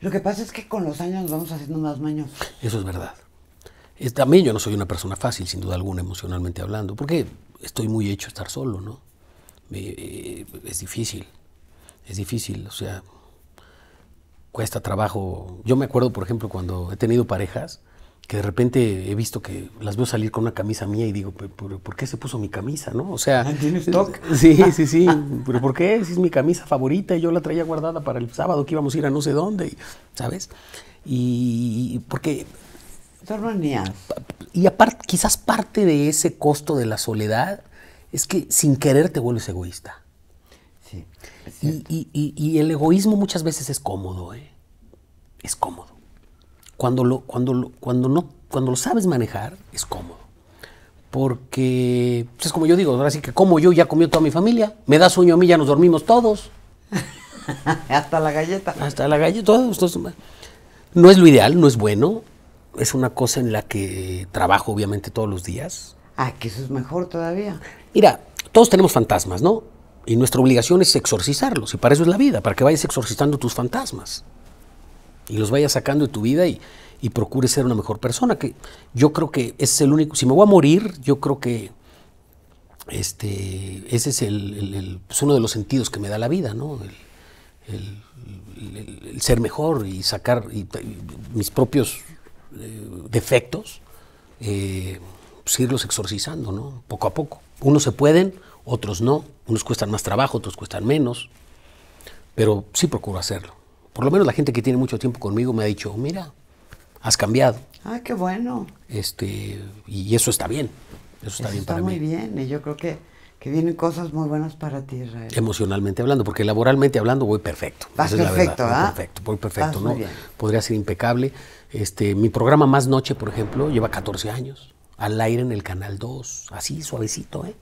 Lo que pasa es que con los años vamos haciendo más maños. Eso es verdad. A también yo no soy una persona fácil, sin duda alguna, emocionalmente hablando, porque estoy muy hecho a estar solo, ¿no? Eh, es difícil, es difícil, o sea, cuesta trabajo. Yo me acuerdo, por ejemplo, cuando he tenido parejas, que de repente he visto que las veo salir con una camisa mía y digo, ¿por, qué se puso mi camisa, no? O sea... Ah, sí, sí, sí. ¿Pero por qué? Si es mi camisa favorita y yo la traía guardada para el sábado que íbamos a ir a no sé dónde, ¿sabes? Y porque... Y aparte, quizás parte de ese costo de la soledad es que sin querer te vuelves egoísta. Sí. y el egoísmo muchas veces es cómodo, ¿eh? Es cómodo. Cuando lo, cuando cuando no, cuando lo sabes manejar, es cómodo. Porque pues, es como yo digo, ahora sí que como yo ya comió toda mi familia, me da sueño a mí, ya nos dormimos todos. Hasta la galleta. Hasta la galleta, todos, todos. No es lo ideal, no es bueno. Es una cosa en la que trabajo obviamente todos los días. Ah, que eso es mejor todavía. Mira, todos tenemos fantasmas, ¿no? Y nuestra obligación es exorcizarlos. Y para eso es la vida, para que vayas exorcizando tus fantasmas y los vayas sacando de tu vida y, y procures ser una mejor persona. Que yo creo que ese es el único. Si me voy a morir, yo creo que este, ese es, el, pues uno de los sentidos que me da la vida, ¿no? El, ser mejor y sacar mis propios eh, defectos, eh, seguirlos pues exorcizando, ¿no? Poco a poco. Unos se pueden, otros no. Unos cuestan más trabajo, otros cuestan menos. Pero sí procuro hacerlo por lo menos la gente que tiene mucho tiempo conmigo me ha dicho, mira, has cambiado. Ah, qué bueno. Este, y eso está bien. Eso está bien para mí. Está muy bien, y yo creo que, que, vienen cosas muy buenas para ti, Israel. Emocionalmente hablando, porque laboralmente hablando voy perfecto. Vas perfecto, ¿ah? Voy perfecto, voy ¿ah? perfecto, ¿no? Podría ser impecable. Este, mi programa Más Noche, por ejemplo, lleva 14 años. Al aire en el Canal 2, así suavecito, ¿eh?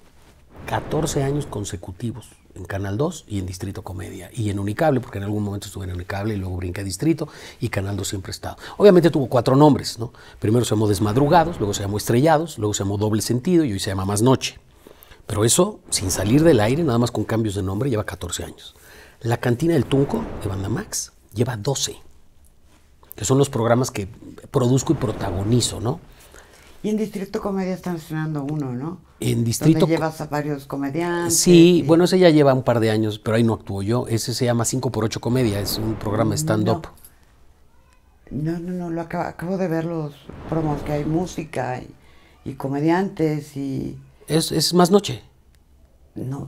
14 años consecutivos en Canal 2 y en Distrito Comedia y en Unicable, porque en algún momento estuve en Unicable y luego brinqué a Distrito y Canal 2 siempre he estado. Obviamente tuvo cuatro nombres, ¿no? Primero se llamó Desmadrugados, luego se llamó Estrellados, luego se llamó Doble Sentido y hoy se llama Más Noche. Pero eso, sin salir del aire, nada más con cambios de nombre, lleva 14 años. La Cantina del Tunco de Banda Max lleva 12, que son los programas que produzco y protagonizo, ¿no? Y en Distrito Comedia están estrenando uno, ¿no? En Distrito. Donde llevas a varios comediantes. Sí, eh, bueno, ese ya lleva un par de años, pero ahí no actúo yo. Ese se llama 5x8 Comedia, es un programa mm, stand-up. No. no. no, lo acabo, de ver los promos, que hay música y, comediantes y. Es, más noche. No.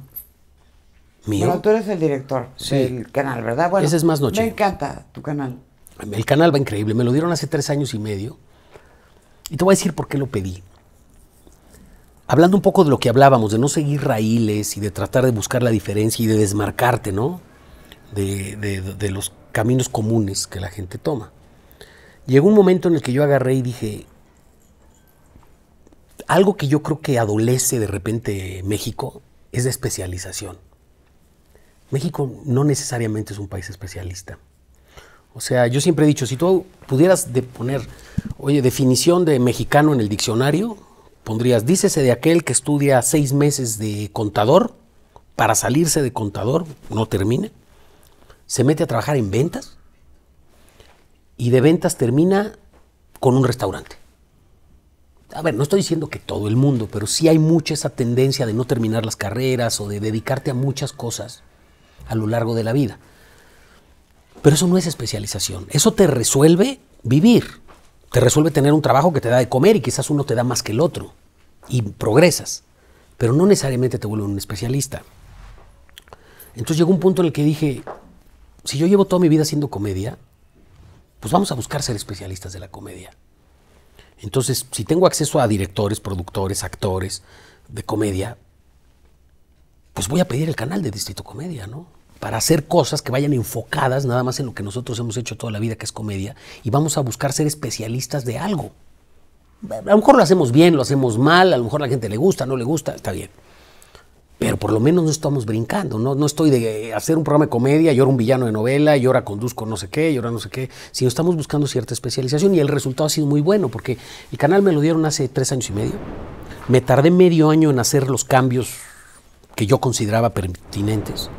¿Mío? Bueno, tú eres el director el del canal, ¿verdad? ese es más noche. Me encanta tu canal. El canal va increíble. Me lo dieron hace tres años y medio y te voy a decir por qué lo pedí. Hablando un poco de lo que hablábamos, de no seguir raíles y de tratar de buscar la diferencia y de desmarcarte, ¿no? De, de los caminos comunes que la gente toma. Llegó un momento en el que yo agarré y dije, algo que yo creo que adolece de repente México es de especialización. México no necesariamente es un país especialista. O sea, yo siempre he dicho, si tú pudieras de poner, oye, definición de mexicano en el diccionario, pondrías, dícese de aquel que estudia seis meses de contador, para salirse de contador, no termina, se mete a trabajar en ventas y de ventas termina con un restaurante. A ver, no estoy diciendo que todo el mundo, pero sí hay mucha esa tendencia de no terminar las carreras o de dedicarte a muchas cosas a lo largo de la vida. Pero eso no es especialización. Eso te resuelve vivir. Te resuelve tener un trabajo que te da de comer y quizás uno te da más que el otro. Y progresas. Pero no necesariamente te vuelve un especialista. Entonces llegó un punto en el que dije, si yo llevo toda mi vida haciendo comedia, pues vamos a buscar ser especialistas de la comedia. Entonces, si tengo acceso a directores, productores, actores de comedia, pues voy a pedir el canal de Distrito Comedia, ¿no? para hacer cosas que vayan enfocadas nada más en lo que nosotros hemos hecho toda la vida, que es comedia, y vamos a buscar ser especialistas de algo. A lo mejor lo hacemos bien, lo hacemos mal, a lo mejor a la gente le gusta, no le gusta, está bien. Pero por lo menos no estamos brincando, no, no estoy de hacer un programa de comedia, yo era un villano de novela, yo ahora conduzco no sé qué, yo ahora no sé qué, sino estamos buscando cierta especialización y el resultado ha sido muy bueno porque el canal me lo dieron hace tres años y medio. Me tardé medio año en hacer los cambios que yo consideraba pertinentes.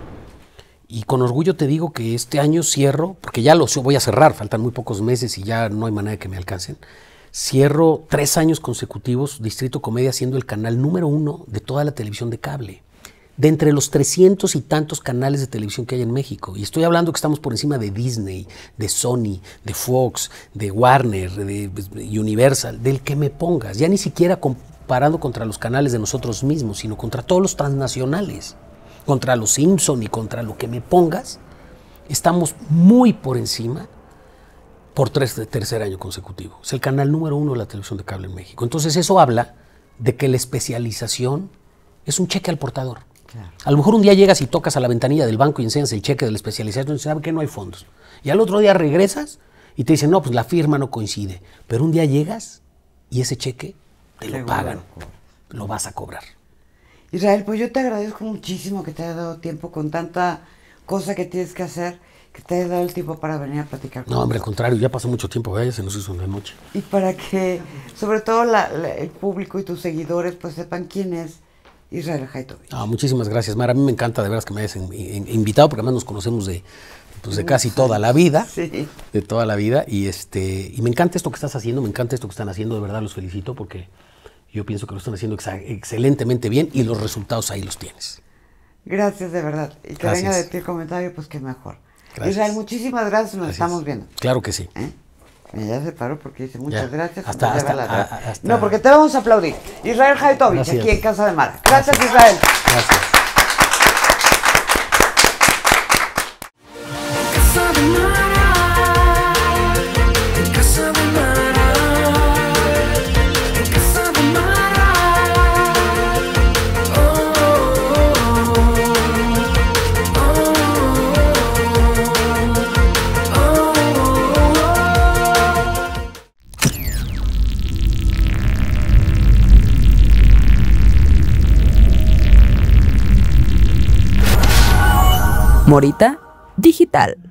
Y con orgullo te digo que este año cierro, porque ya lo voy a cerrar, faltan muy pocos meses y ya no hay manera de que me alcancen. Cierro tres años consecutivos Distrito Comedia siendo el canal número uno de toda la televisión de cable de entre los 300 y tantos canales de televisión que hay en México. Y estoy hablando que estamos por encima de Disney, de Sony, de Fox, de Warner, de pues, Universal, del que me pongas. Ya ni siquiera comparando contra los canales de nosotros mismos, sino contra todos los transnacionales contra los Simpson y contra lo que me pongas, estamos muy por encima por tres, tercer año consecutivo. Es el canal número uno de la televisión de cable en México. Entonces eso habla de que la especialización es un cheque al portador. A lo mejor un día llegas y tocas a la ventanilla del banco y enseñas el cheque de la especialización y sabe que no hay fondos. Y al otro día regresas y te dicen, no, pues la firma no coincide. Pero un día llegas y ese cheque te lo pagan, lo vas a cobrar. Israel, pues yo te agradezco muchísimo que te haya dado tiempo con tanta cosa que tienes que hacer, que te haya dado el tiempo para venir a platicar. Con no, hombre, al contrario, ya pasó mucho tiempo, Ya ¿eh? se nos hizo una noche. Y para que, sobre todo el público y tus seguidores, pues sepan quién es Israel Haitovich. Ah, muchísimas gracias, Mara. A mí me encanta de veras que me hayas invitado, porque además nos conocemos de, pues, de casi toda la vida. Sí. De toda la vida. Y, este, y me encanta esto que estás haciendo, me encanta esto que están haciendo, de verdad los felicito porque yo pienso que lo están haciendo excelentemente bien y los resultados ahí los tienes. Gracias de verdad. Y que venga de ti el comentario, pues qué mejor. Israel, muchísimas gracias, nos estamos viendo. Claro que sí. ¿Eh? Ya se paró porque dice muchas gracias. Hasta, hasta, hasta, No, porque te vamos a aplaudir. Israel Jaitovich, aquí en Casa de Mar. Gracias, Israel. Gracias. Morita Digital.